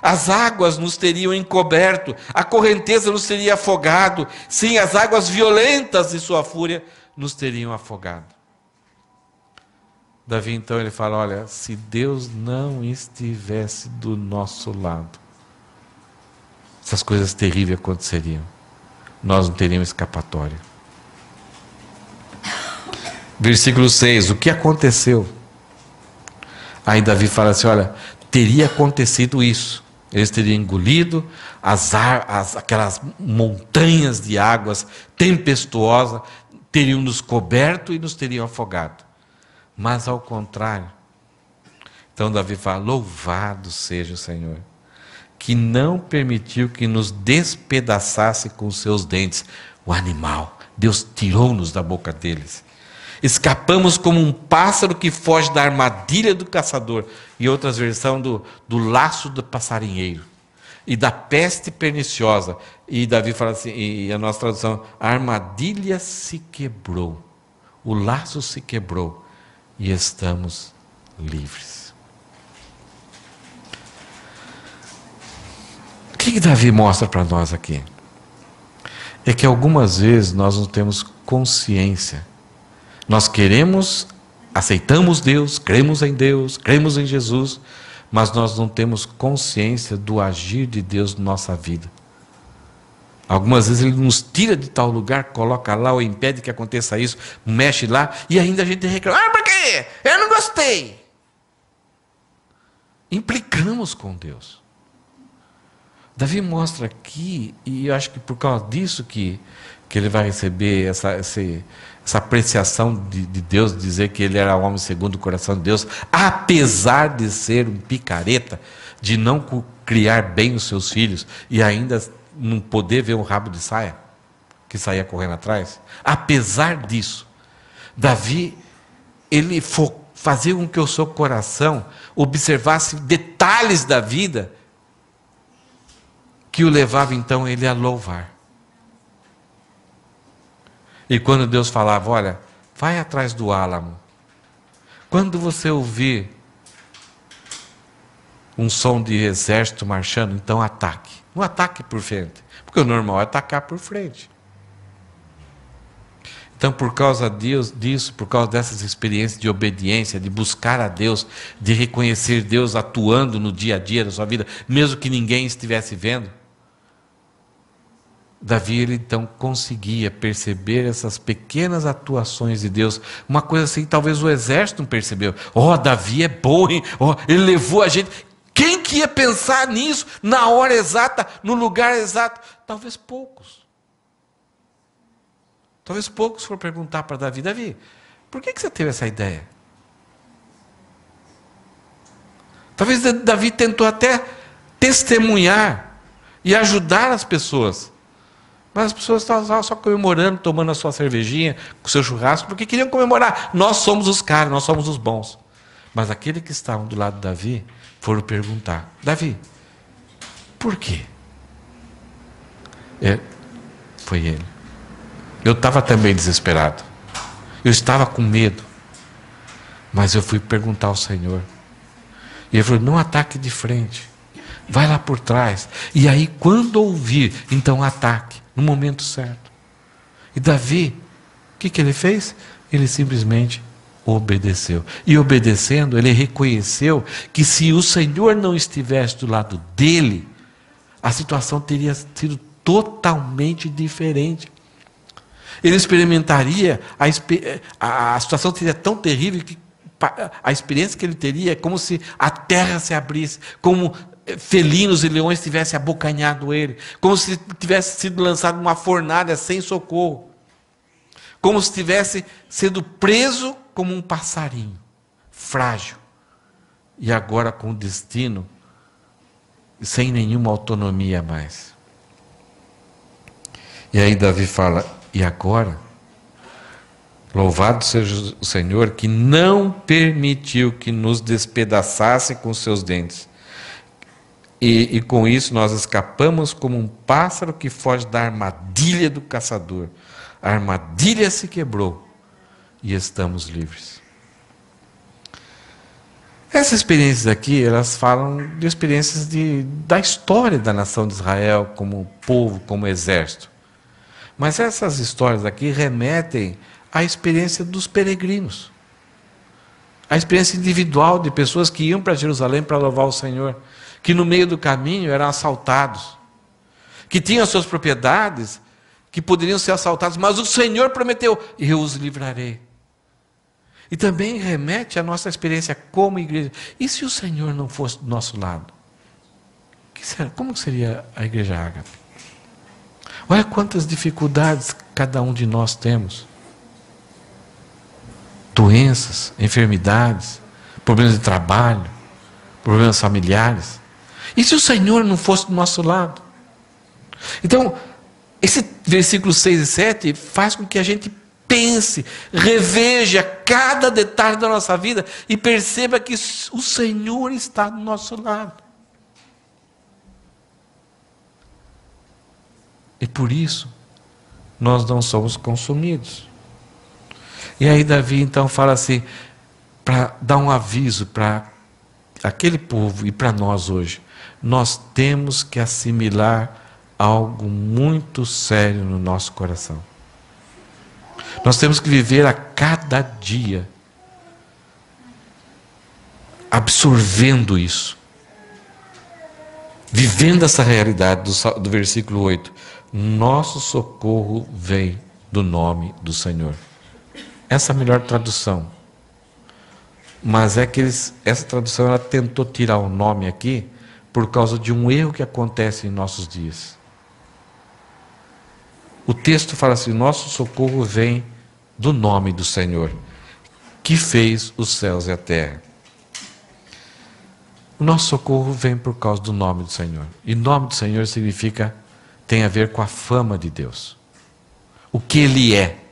As águas nos teriam encoberto, a correnteza nos teria afogado, sim, as águas violentas de sua fúria nos teriam afogado. Davi então ele fala: Olha, se Deus não estivesse do nosso lado, essas coisas terríveis aconteceriam, nós não teríamos escapatória. Versículo 6: O que aconteceu? Aí Davi fala assim: Olha, teria acontecido isso. Eles teriam engolido as, as, aquelas montanhas de águas tempestuosa, teriam nos coberto e nos teriam afogado. Mas ao contrário. Então Davi fala: Louvado seja o Senhor, que não permitiu que nos despedaçasse com seus dentes o animal. Deus tirou-nos da boca deles. Escapamos como um pássaro que foge da armadilha do caçador. E outras versões do, do laço do passarinheiro. E da peste perniciosa. E Davi fala assim, e a nossa tradução, a armadilha se quebrou. O laço se quebrou. E estamos livres. O que, que Davi mostra para nós aqui? É que algumas vezes nós não temos consciência nós queremos, aceitamos Deus, cremos em Deus, cremos em Jesus, mas nós não temos consciência do agir de Deus na nossa vida. Algumas vezes ele nos tira de tal lugar, coloca lá ou impede que aconteça isso, mexe lá e ainda a gente reclama: ah, por quê? Eu não gostei. Implicamos com Deus. Davi mostra aqui, e eu acho que por causa disso que, que ele vai receber essa, esse, essa apreciação de, de Deus, dizer que ele era homem segundo o coração de Deus, apesar de ser um picareta, de não criar bem os seus filhos e ainda não poder ver um rabo de saia que saía correndo atrás. Apesar disso, Davi ele fazia com que o seu coração observasse detalhes da vida que o levava então ele a louvar. E quando Deus falava, olha, vai atrás do álamo. Quando você ouvir um som de exército marchando, então ataque. Não ataque por frente, porque o normal é atacar por frente. Então, por causa disso, por causa dessas experiências de obediência, de buscar a Deus, de reconhecer Deus atuando no dia a dia da sua vida, mesmo que ninguém estivesse vendo, Davi ele então conseguia perceber essas pequenas atuações de Deus, uma coisa assim talvez o exército não percebeu. Ó, oh, Davi é bom, hein? Oh, ele levou a gente. Quem que ia pensar nisso na hora exata, no lugar exato? Talvez poucos. Talvez poucos foram perguntar para Davi, Davi, por que, que você teve essa ideia? Talvez Davi tentou até testemunhar e ajudar as pessoas. Mas as pessoas estavam só comemorando, tomando a sua cervejinha, o seu churrasco, porque queriam comemorar. Nós somos os caras, nós somos os bons. Mas aqueles que estavam do lado de Davi foram perguntar: Davi, por quê? É, foi ele. Eu estava também desesperado. Eu estava com medo. Mas eu fui perguntar ao Senhor. E ele falou: não ataque de frente. Vai lá por trás. E aí, quando ouvir, então ataque no momento certo. E Davi, o que, que ele fez? Ele simplesmente obedeceu. E obedecendo, ele reconheceu que se o Senhor não estivesse do lado dele, a situação teria sido totalmente diferente. Ele experimentaria, a, a situação seria tão terrível que a experiência que ele teria é como se a terra se abrisse, como felinos e leões tivessem abocanhado ele, como se tivesse sido lançado numa fornalha sem socorro, como se tivesse sido preso como um passarinho, frágil, e agora com destino sem nenhuma autonomia mais. E aí Davi fala: e agora? Louvado seja o Senhor que não permitiu que nos despedaçasse com seus dentes e, e, com isso nós escapamos como um pássaro que foge da armadilha do caçador. A armadilha se quebrou e estamos livres. Essas experiências aqui, elas falam de experiências de, da história da nação de Israel como povo, como exército. Mas essas histórias aqui remetem à experiência dos peregrinos. A experiência individual de pessoas que iam para Jerusalém para louvar o Senhor que no meio do caminho eram assaltados, que tinham suas propriedades que poderiam ser assaltados, mas o Senhor prometeu: eu os livrarei. E também remete à nossa experiência como igreja. E se o Senhor não fosse do nosso lado? como seria a igreja ágape? Olha quantas dificuldades cada um de nós temos. Doenças, enfermidades, problemas de trabalho, problemas familiares. E se o Senhor não fosse do nosso lado? Então, esse versículo 6 e 7 faz com que a gente pense, reveja cada detalhe da nossa vida e perceba que o Senhor está do nosso lado. E por isso nós não somos consumidos. E aí Davi então fala assim, para dar um aviso para aquele povo e para nós hoje nós temos que assimilar algo muito sério no nosso coração. Nós temos que viver a cada dia absorvendo isso, vivendo essa realidade do, do versículo 8. Nosso socorro vem do nome do Senhor. Essa é a melhor tradução. Mas é que eles, essa tradução ela tentou tirar o nome aqui por causa de um erro que acontece em nossos dias. O texto fala assim: nosso socorro vem do nome do Senhor, que fez os céus e a terra. O nosso socorro vem por causa do nome do Senhor. E nome do Senhor significa, tem a ver com a fama de Deus. O que Ele é.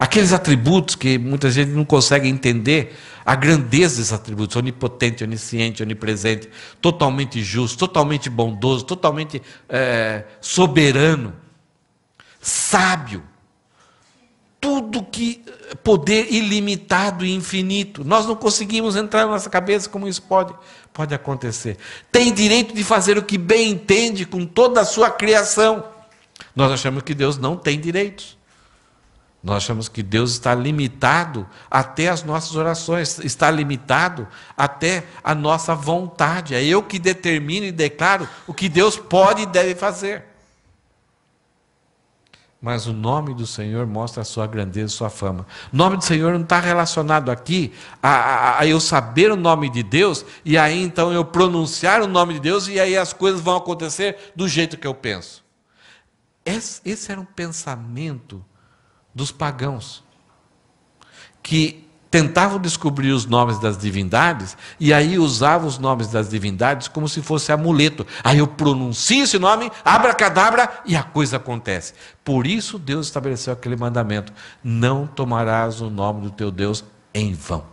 Aqueles atributos que muita gente não consegue entender, a grandeza desses atributos, onipotente, onisciente, onipresente, totalmente justo, totalmente bondoso, totalmente é, soberano, sábio. Tudo que poder ilimitado e infinito. Nós não conseguimos entrar na nossa cabeça como isso pode, pode acontecer. Tem direito de fazer o que bem entende com toda a sua criação. Nós achamos que Deus não tem direitos. Nós achamos que Deus está limitado até as nossas orações, está limitado até a nossa vontade. É eu que determino e declaro o que Deus pode e deve fazer. Mas o nome do Senhor mostra a sua grandeza, a sua fama. O nome do Senhor não está relacionado aqui a, a, a, eu saber o nome de Deus e aí então eu pronunciar o nome de Deus e aí as coisas vão acontecer do jeito que eu penso. Esse, esse era um pensamento dos pagãos, que tentavam descobrir os nomes das divindades e aí usavam os nomes das divindades como se fosse amuleto. Aí eu pronuncio esse nome, abracadabra, e a coisa acontece. Por isso Deus estabeleceu aquele mandamento: não tomarás o nome do teu Deus em vão.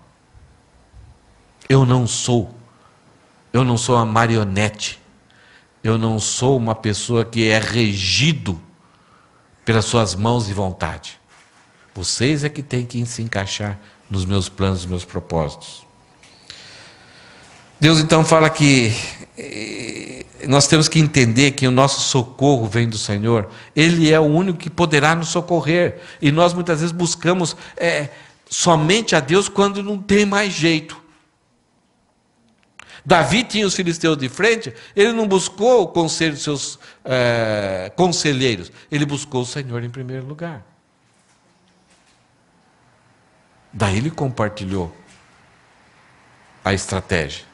Eu não sou, eu não sou uma marionete, eu não sou uma pessoa que é regido pelas suas mãos e vontade. Vocês é que têm que se encaixar nos meus planos, nos meus propósitos. Deus então fala que eh, nós temos que entender que o nosso socorro vem do Senhor. Ele é o único que poderá nos socorrer. E nós muitas vezes buscamos é, somente a Deus quando não tem mais jeito. Davi tinha os filisteus de frente, ele não buscou o conselho dos seus é, conselheiros, ele buscou o Senhor em primeiro lugar. Daí ele compartilhou a estratégia.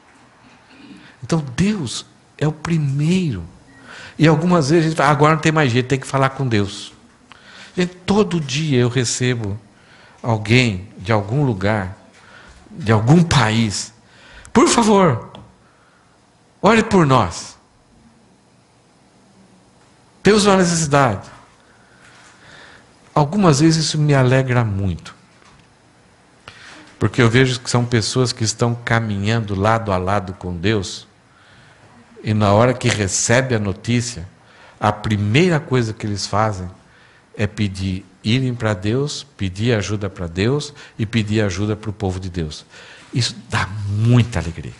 Então Deus é o primeiro. E algumas vezes a gente fala, ah, agora não tem mais jeito, tem que falar com Deus. todo dia eu recebo alguém de algum lugar, de algum país, por favor, olhe por nós. Temos uma necessidade. Algumas vezes isso me alegra muito. Porque eu vejo que são pessoas que estão caminhando lado a lado com Deus, e na hora que recebe a notícia, a primeira coisa que eles fazem é pedir irem para Deus, pedir ajuda para Deus e pedir ajuda para o povo de Deus. Isso dá muita alegria.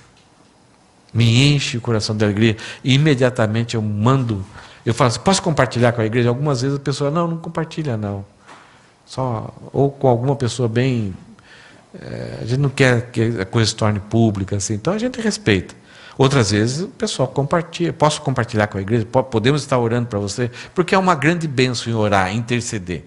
Me enche o coração de alegria e imediatamente eu mando. Eu falo assim, posso compartilhar com a igreja? Algumas vezes a pessoa, não, não compartilha não. Só, ou com alguma pessoa bem é, a gente não quer que a coisa se torne pública, assim, então a gente respeita. Outras vezes o pessoal compartilha. Posso compartilhar com a igreja? Podemos estar orando para você? Porque é uma grande bênção em orar, interceder.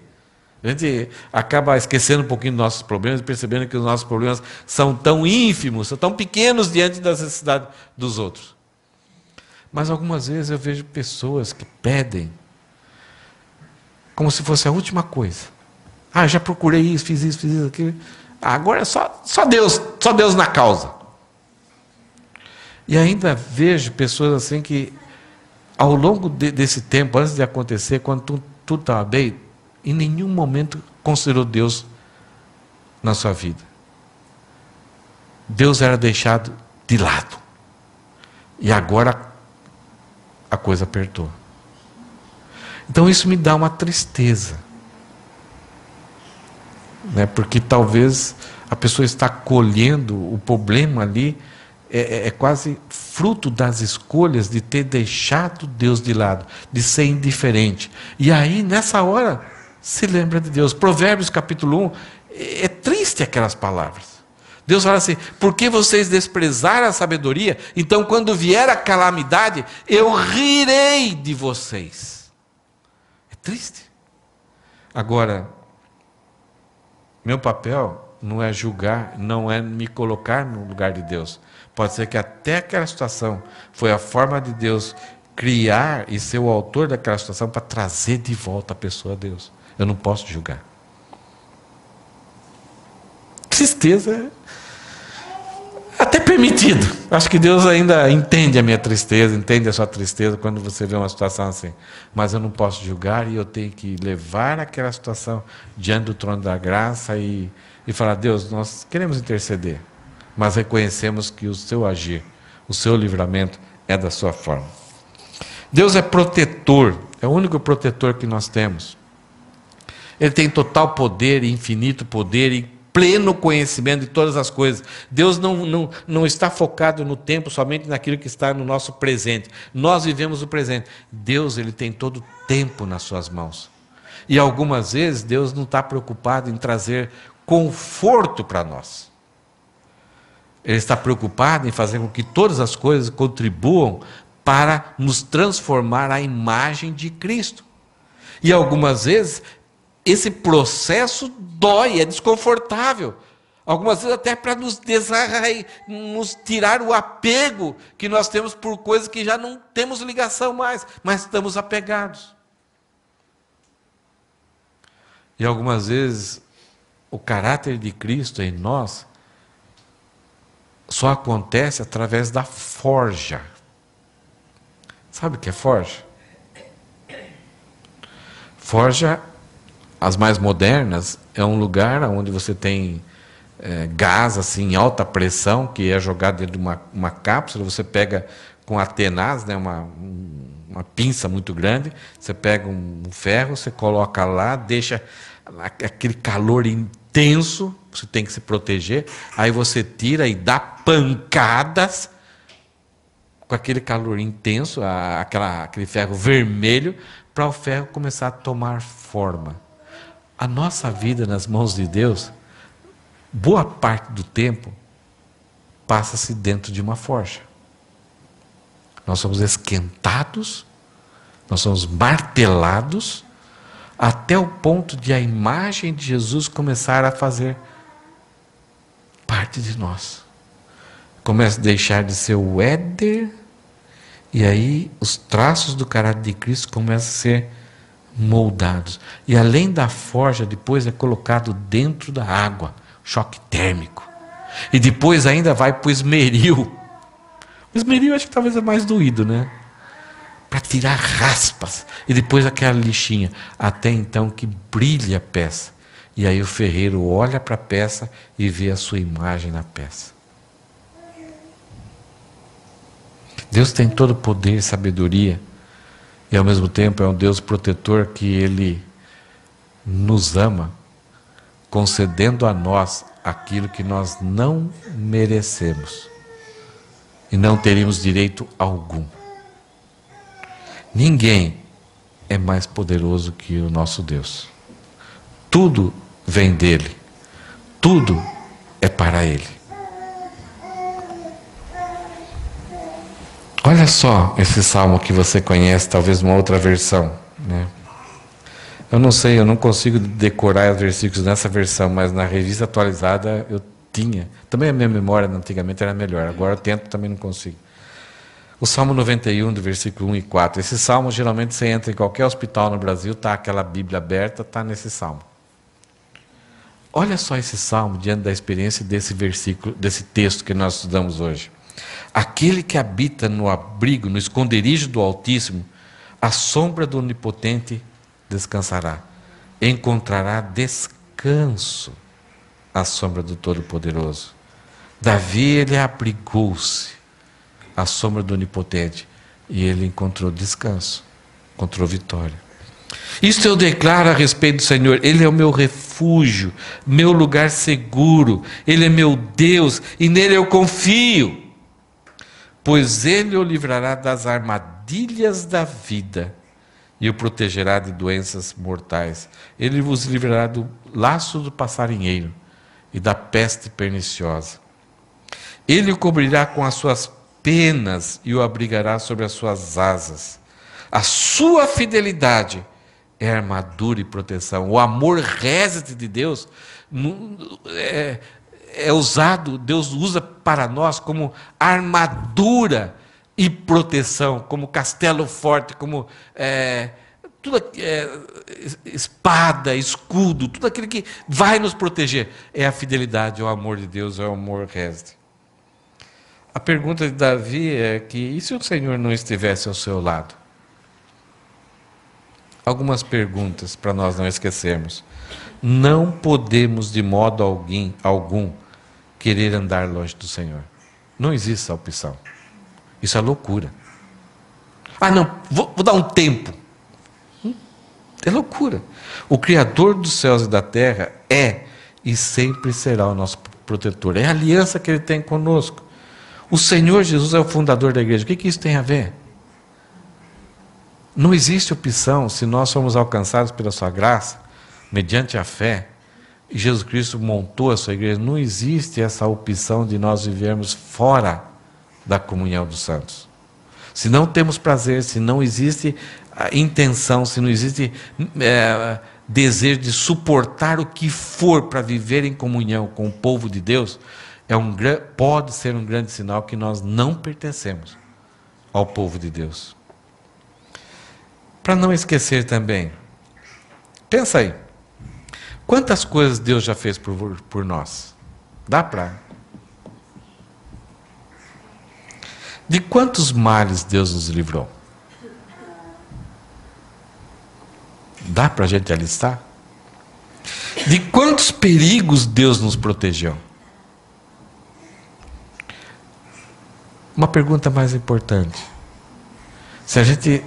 A gente acaba esquecendo um pouquinho dos nossos problemas, e percebendo que os nossos problemas são tão ínfimos, são tão pequenos diante das necessidades dos outros. Mas algumas vezes eu vejo pessoas que pedem como se fosse a última coisa. Ah, já procurei isso, fiz isso, fiz isso, aquilo. Agora é só, só Deus, só Deus na causa. E ainda vejo pessoas assim que, ao longo de, desse tempo, antes de acontecer, quando tudo estava tá bem, em nenhum momento considerou Deus na sua vida. Deus era deixado de lado. E agora a coisa apertou. Então isso me dá uma tristeza né? porque talvez a pessoa está colhendo o problema ali, é, é, é quase fruto das escolhas de ter deixado Deus de lado, de ser indiferente. E aí, nessa hora, se lembra de Deus. Provérbios capítulo 1, é, é triste aquelas palavras. Deus fala assim: por que vocês desprezaram a sabedoria? Então, quando vier a calamidade, eu rirei de vocês. É triste. Agora, meu papel não é julgar, não é me colocar no lugar de Deus. Pode ser que até aquela situação foi a forma de Deus criar e ser o autor daquela situação para trazer de volta a pessoa a Deus. Eu não posso julgar. Tristeza é até permitido. Acho que Deus ainda entende a minha tristeza, entende a sua tristeza quando você vê uma situação assim. Mas eu não posso julgar e eu tenho que levar aquela situação diante do trono da graça e, e falar: Deus, nós queremos interceder, mas reconhecemos que o seu agir, o seu livramento é da sua forma. Deus é protetor, é o único protetor que nós temos. Ele tem total poder, infinito poder e pleno conhecimento de todas as coisas. Deus não, não, não está focado no tempo, somente naquilo que está no nosso presente. Nós vivemos o presente. Deus, ele tem todo o tempo nas suas mãos. E algumas vezes Deus não está preocupado em trazer conforto para nós. Ele está preocupado em fazer com que todas as coisas contribuam para nos transformar à imagem de Cristo. E algumas vezes esse processo dói, é desconfortável. Algumas vezes até para nos desarrai, nos tirar o apego que nós temos por coisas que já não temos ligação mais, mas estamos apegados. E algumas vezes o caráter de Cristo em nós só acontece através da forja. Sabe o que é forja? Forja as mais modernas, é um lugar onde você tem é, gás assim, em alta pressão, que é jogado dentro de uma, uma cápsula, você pega com a tenaz, né, uma, uma pinça muito grande, você pega um ferro, você coloca lá, deixa aquele calor intenso, você tem que se proteger, aí você tira e dá pancadas com aquele calor intenso, aquela, aquele ferro vermelho, para o ferro começar a tomar forma a nossa vida nas mãos de Deus, boa parte do tempo, passa-se dentro de uma forja. Nós somos esquentados, nós somos martelados, até o ponto de a imagem de Jesus começar a fazer parte de nós. Começa a deixar de ser o éder, e aí os traços do caráter de Cristo começam a ser moldados. E além da forja, depois é colocado dentro da água, choque térmico. E depois ainda vai para o esmeril. O esmeril acho que talvez é mais doído, né? Para tirar raspas. E depois aquela lixinha. Até então que brilha a peça. E aí o ferreiro olha para a peça e vê a sua imagem na peça. Deus tem todo o poder e sabedoria e ao mesmo tempo é um Deus protetor que ele nos ama, concedendo a nós aquilo que nós não merecemos e não teríamos direito algum. Ninguém é mais poderoso que o nosso Deus. Tudo vem dele. Tudo é para ele. Olha só esse salmo que você conhece, talvez uma outra versão. Né? Eu não sei, eu não consigo decorar os versículos nessa versão, mas na revista atualizada eu tinha. Também a minha memória antigamente era melhor, agora eu tento, também não consigo. O Salmo 91, do versículo 1 e 4. Esse salmo, geralmente, você entra em qualquer hospital no Brasil, está aquela Bíblia aberta, está nesse salmo. Olha só esse salmo diante da experiência desse versículo, desse texto que nós estudamos hoje. Aquele que habita no abrigo, no esconderijo do Altíssimo, a sombra do Onipotente descansará. Encontrará descanso à sombra do Todo-Poderoso. Davi, ele abrigou-se à sombra do Onipotente e ele encontrou descanso, encontrou vitória. Isto eu declaro a respeito do Senhor. Ele é o meu refúgio, meu lugar seguro. Ele é meu Deus e nele eu confio pois ele o livrará das armadilhas da vida e o protegerá de doenças mortais. Ele vos livrará do laço do passarinheiro e da peste perniciosa. Ele o cobrirá com as suas penas e o abrigará sobre as suas asas. A sua fidelidade é armadura e proteção. O amor réside de Deus é, é usado, Deus usa para nós como armadura e proteção, como castelo forte, como é, tudo, é, espada, escudo, tudo aquilo que vai nos proteger. É a fidelidade, é o amor de Deus, é o amor resto. A pergunta de Davi é que, e se o Senhor não estivesse ao seu lado? Algumas perguntas para nós não esquecermos não podemos de modo alguém, algum querer andar longe do Senhor. Não existe essa opção. Isso é loucura. Ah, não, vou, vou dar um tempo. Hum? É loucura. O Criador dos céus e da terra é e sempre será o nosso protetor. É a aliança que ele tem conosco. O Senhor Jesus é o fundador da igreja. O que, que isso tem a ver? Não existe opção, se nós formos alcançados pela sua graça, mediante a fé, Jesus Cristo montou a sua igreja. Não existe essa opção de nós vivermos fora da comunhão dos santos. Se não temos prazer, se não existe ah, intenção, se não existe é, desejo de suportar o que for para viver em comunhão com o povo de Deus, é um, pode ser um grande sinal que nós não pertencemos ao povo de Deus. Para não esquecer também, pensa aí. Quantas coisas Deus já fez por, por nós? Dá para. De quantos males Deus nos livrou? Dá para a gente alistar? De quantos perigos Deus nos protegeu? Uma pergunta mais importante. Se a gente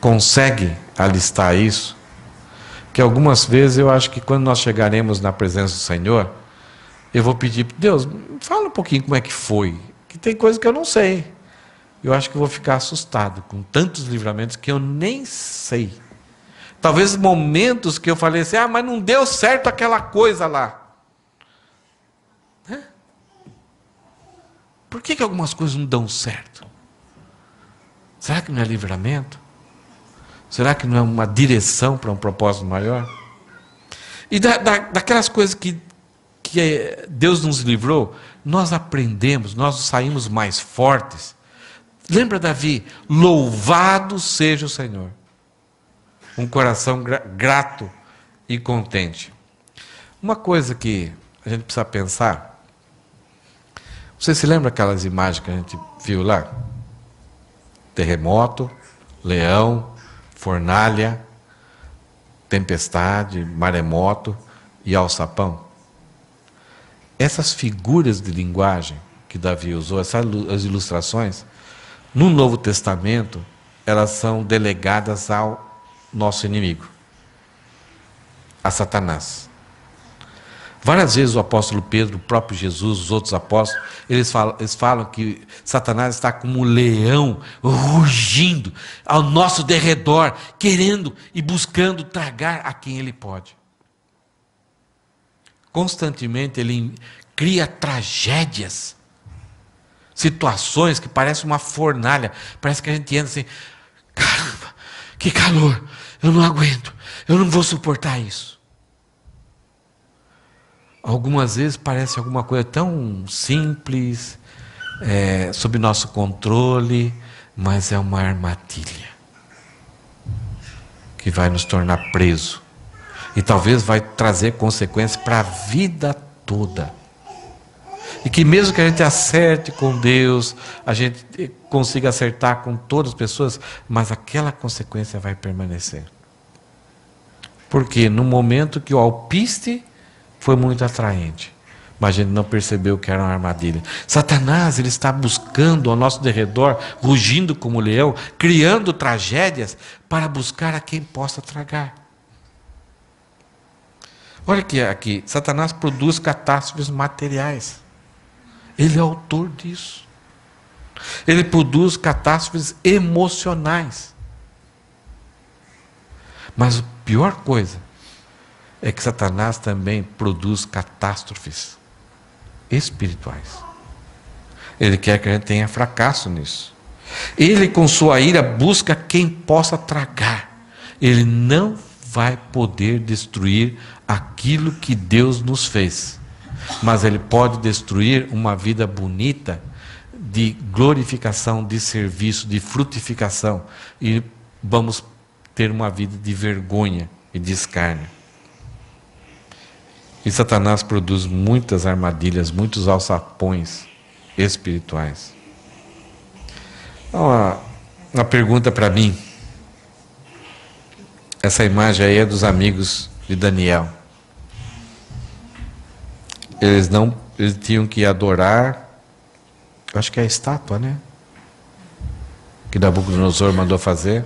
consegue alistar isso, que algumas vezes eu acho que quando nós chegaremos na presença do Senhor, eu vou pedir, Deus, fala um pouquinho como é que foi, que tem coisa que eu não sei. Eu acho que eu vou ficar assustado com tantos livramentos que eu nem sei. Talvez momentos que eu falei assim, ah, mas não deu certo aquela coisa lá. Né? Por que, que algumas coisas não dão certo? Será que não é livramento? Será que não é uma direção para um propósito maior? E da, da, daquelas coisas que, que eh, Deus nos livrou, nós aprendemos, nós saímos mais fortes. Lembra, Davi? Louvado seja o Senhor. Um coração grato e contente. Uma coisa que a gente precisa pensar. Você se lembra aquelas imagens que a gente viu lá? Terremoto, leão, fornalha, tempestade, maremoto e alçapão. Essas figuras de linguagem que Davi usou, essas ilustrações, no Novo Testamento, elas são delegadas ao nosso inimigo, a Satanás. Várias vezes o apóstolo Pedro, o próprio Jesus, os outros apóstolos, eles falam, eles falam que Satanás está como um leão rugindo ao nosso derredor, querendo e buscando tragar a quem ele pode. Constantemente ele cria tragédias, situações que parecem uma fornalha, parece que a gente entra assim, caramba, que calor, eu não aguento, eu não vou suportar isso algumas vezes parece alguma coisa tão simples, é, sob nosso controle, mas é uma armadilha que vai nos tornar preso e talvez vai trazer consequências para a vida toda. E que mesmo que a gente acerte com Deus, a gente consiga acertar com todas as pessoas, mas aquela consequência vai permanecer. Porque no momento que o alpiste foi muito atraente. Mas a gente não percebeu que era uma armadilha. Satanás, ele está buscando ao nosso derredor, rugindo como leão, criando tragédias para buscar a quem possa tragar. Olha aqui, aqui, Satanás produz catástrofes materiais. Ele é autor disso. Ele produz catástrofes emocionais. Mas a pior coisa é que Satanás também produz catástrofes espirituais. Ele quer que a gente tenha fracasso nisso. Ele, com sua ira, busca quem possa tragar. Ele não vai poder destruir aquilo que Deus nos fez, mas ele pode destruir uma vida bonita de glorificação, de serviço, de frutificação e vamos ter uma vida de vergonha e de escárnio. E Satanás produz muitas armadilhas, muitos alçapões espirituais. Uma, então, uma pergunta para mim. Essa imagem aí é dos amigos de Daniel. Eles não, eles tinham que adorar. Acho que é a estátua, né? Que Nabucodonosor mandou fazer.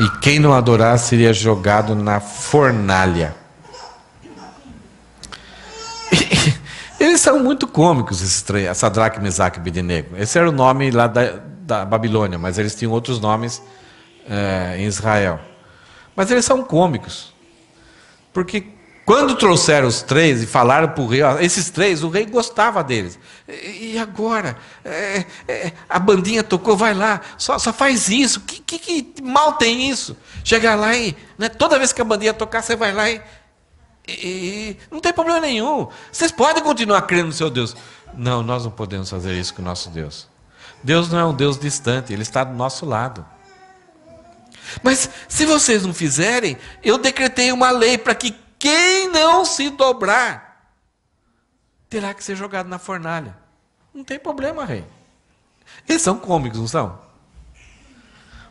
E quem não adorar seria jogado na fornalha. Eles são muito cômicos, esses três, Sadraque, Mesaque e Abednego. Esse era o nome lá da, da Babilônia, mas eles tinham outros nomes é, em Israel. Mas eles são cômicos. Porque quando trouxeram os três e falaram para o rei, esses três, o rei gostava deles. E, agora? É, é, a bandinha tocou, vai lá, só, só faz isso. Que, que, que, mal tem isso? Chegar lá e. Né, toda vez que a bandinha tocar, você vai lá e e, não tem problema nenhum. Vocês podem continuar crendo no seu Deus. Não, nós não podemos fazer isso com o nosso Deus. Deus não é um Deus distante, Ele está do nosso lado. Mas se vocês não fizerem, eu decretei uma lei para que quem não se dobrar terá que ser jogado na fornalha. Não tem problema, rei. Eles são cômicos, não são?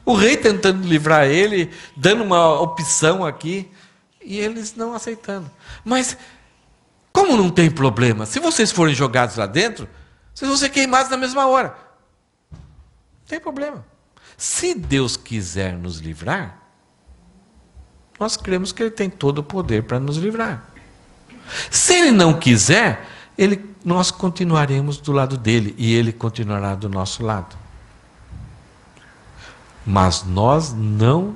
O rei tentando livrar ele, dando uma opção aqui. E eles não aceitando. Mas, como não tem problema? Se vocês forem jogados lá dentro, vocês vão ser queimados na mesma hora. Não tem problema. Se Deus quiser nos livrar, nós cremos que Ele tem todo o poder para nos livrar. Se Ele não quiser, ele, nós continuaremos do lado dele e Ele continuará do nosso lado. Mas nós não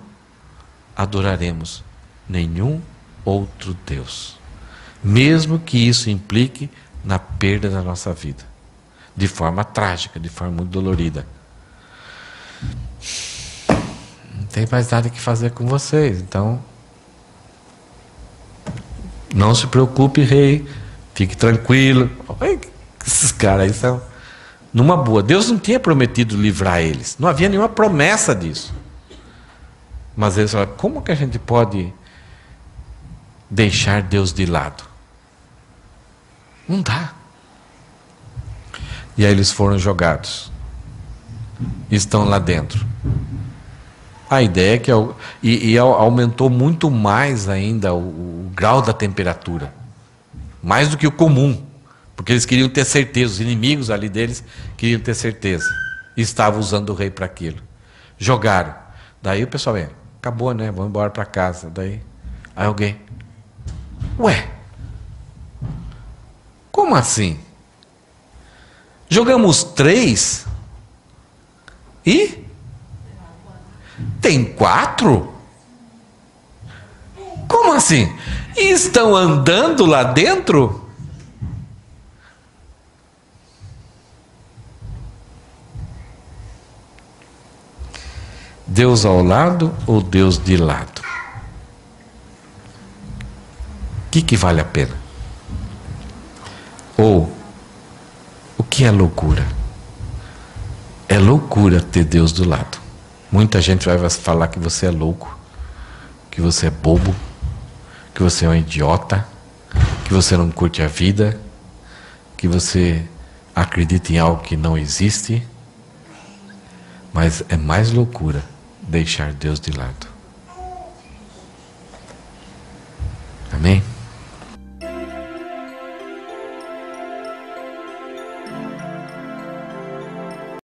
adoraremos nenhum outro Deus. Mesmo que isso implique na perda da nossa vida, de forma trágica, de forma muito dolorida. Não tem mais nada que fazer com vocês, então não se preocupe, rei. Fique tranquilo. Esses caras aí são numa boa. Deus não tinha prometido livrar eles. Não havia nenhuma promessa disso. Mas eles falaram, como que a gente pode deixar Deus de lado. Não dá. E aí eles foram jogados. Estão lá dentro. A ideia é que. E, e aumentou muito mais ainda o, o, grau da temperatura mais do que o comum. Porque eles queriam ter certeza, os inimigos ali deles queriam ter certeza. Estava estavam usando o rei para aquilo. Jogaram. Daí o pessoal vem, acabou, né? Vamos embora para casa. Daí, aí alguém, Ué, como assim? Jogamos três e tem quatro? Como assim? E estão andando lá dentro? Deus ao lado ou Deus de lado? que, que vale a pena? Ou, o que é loucura? É loucura ter Deus do lado. Muita gente vai falar que você é louco, que você é bobo, que você é um idiota, que você não curte a vida, que você acredita em algo que não existe. Mas é mais loucura deixar Deus de lado. Amém?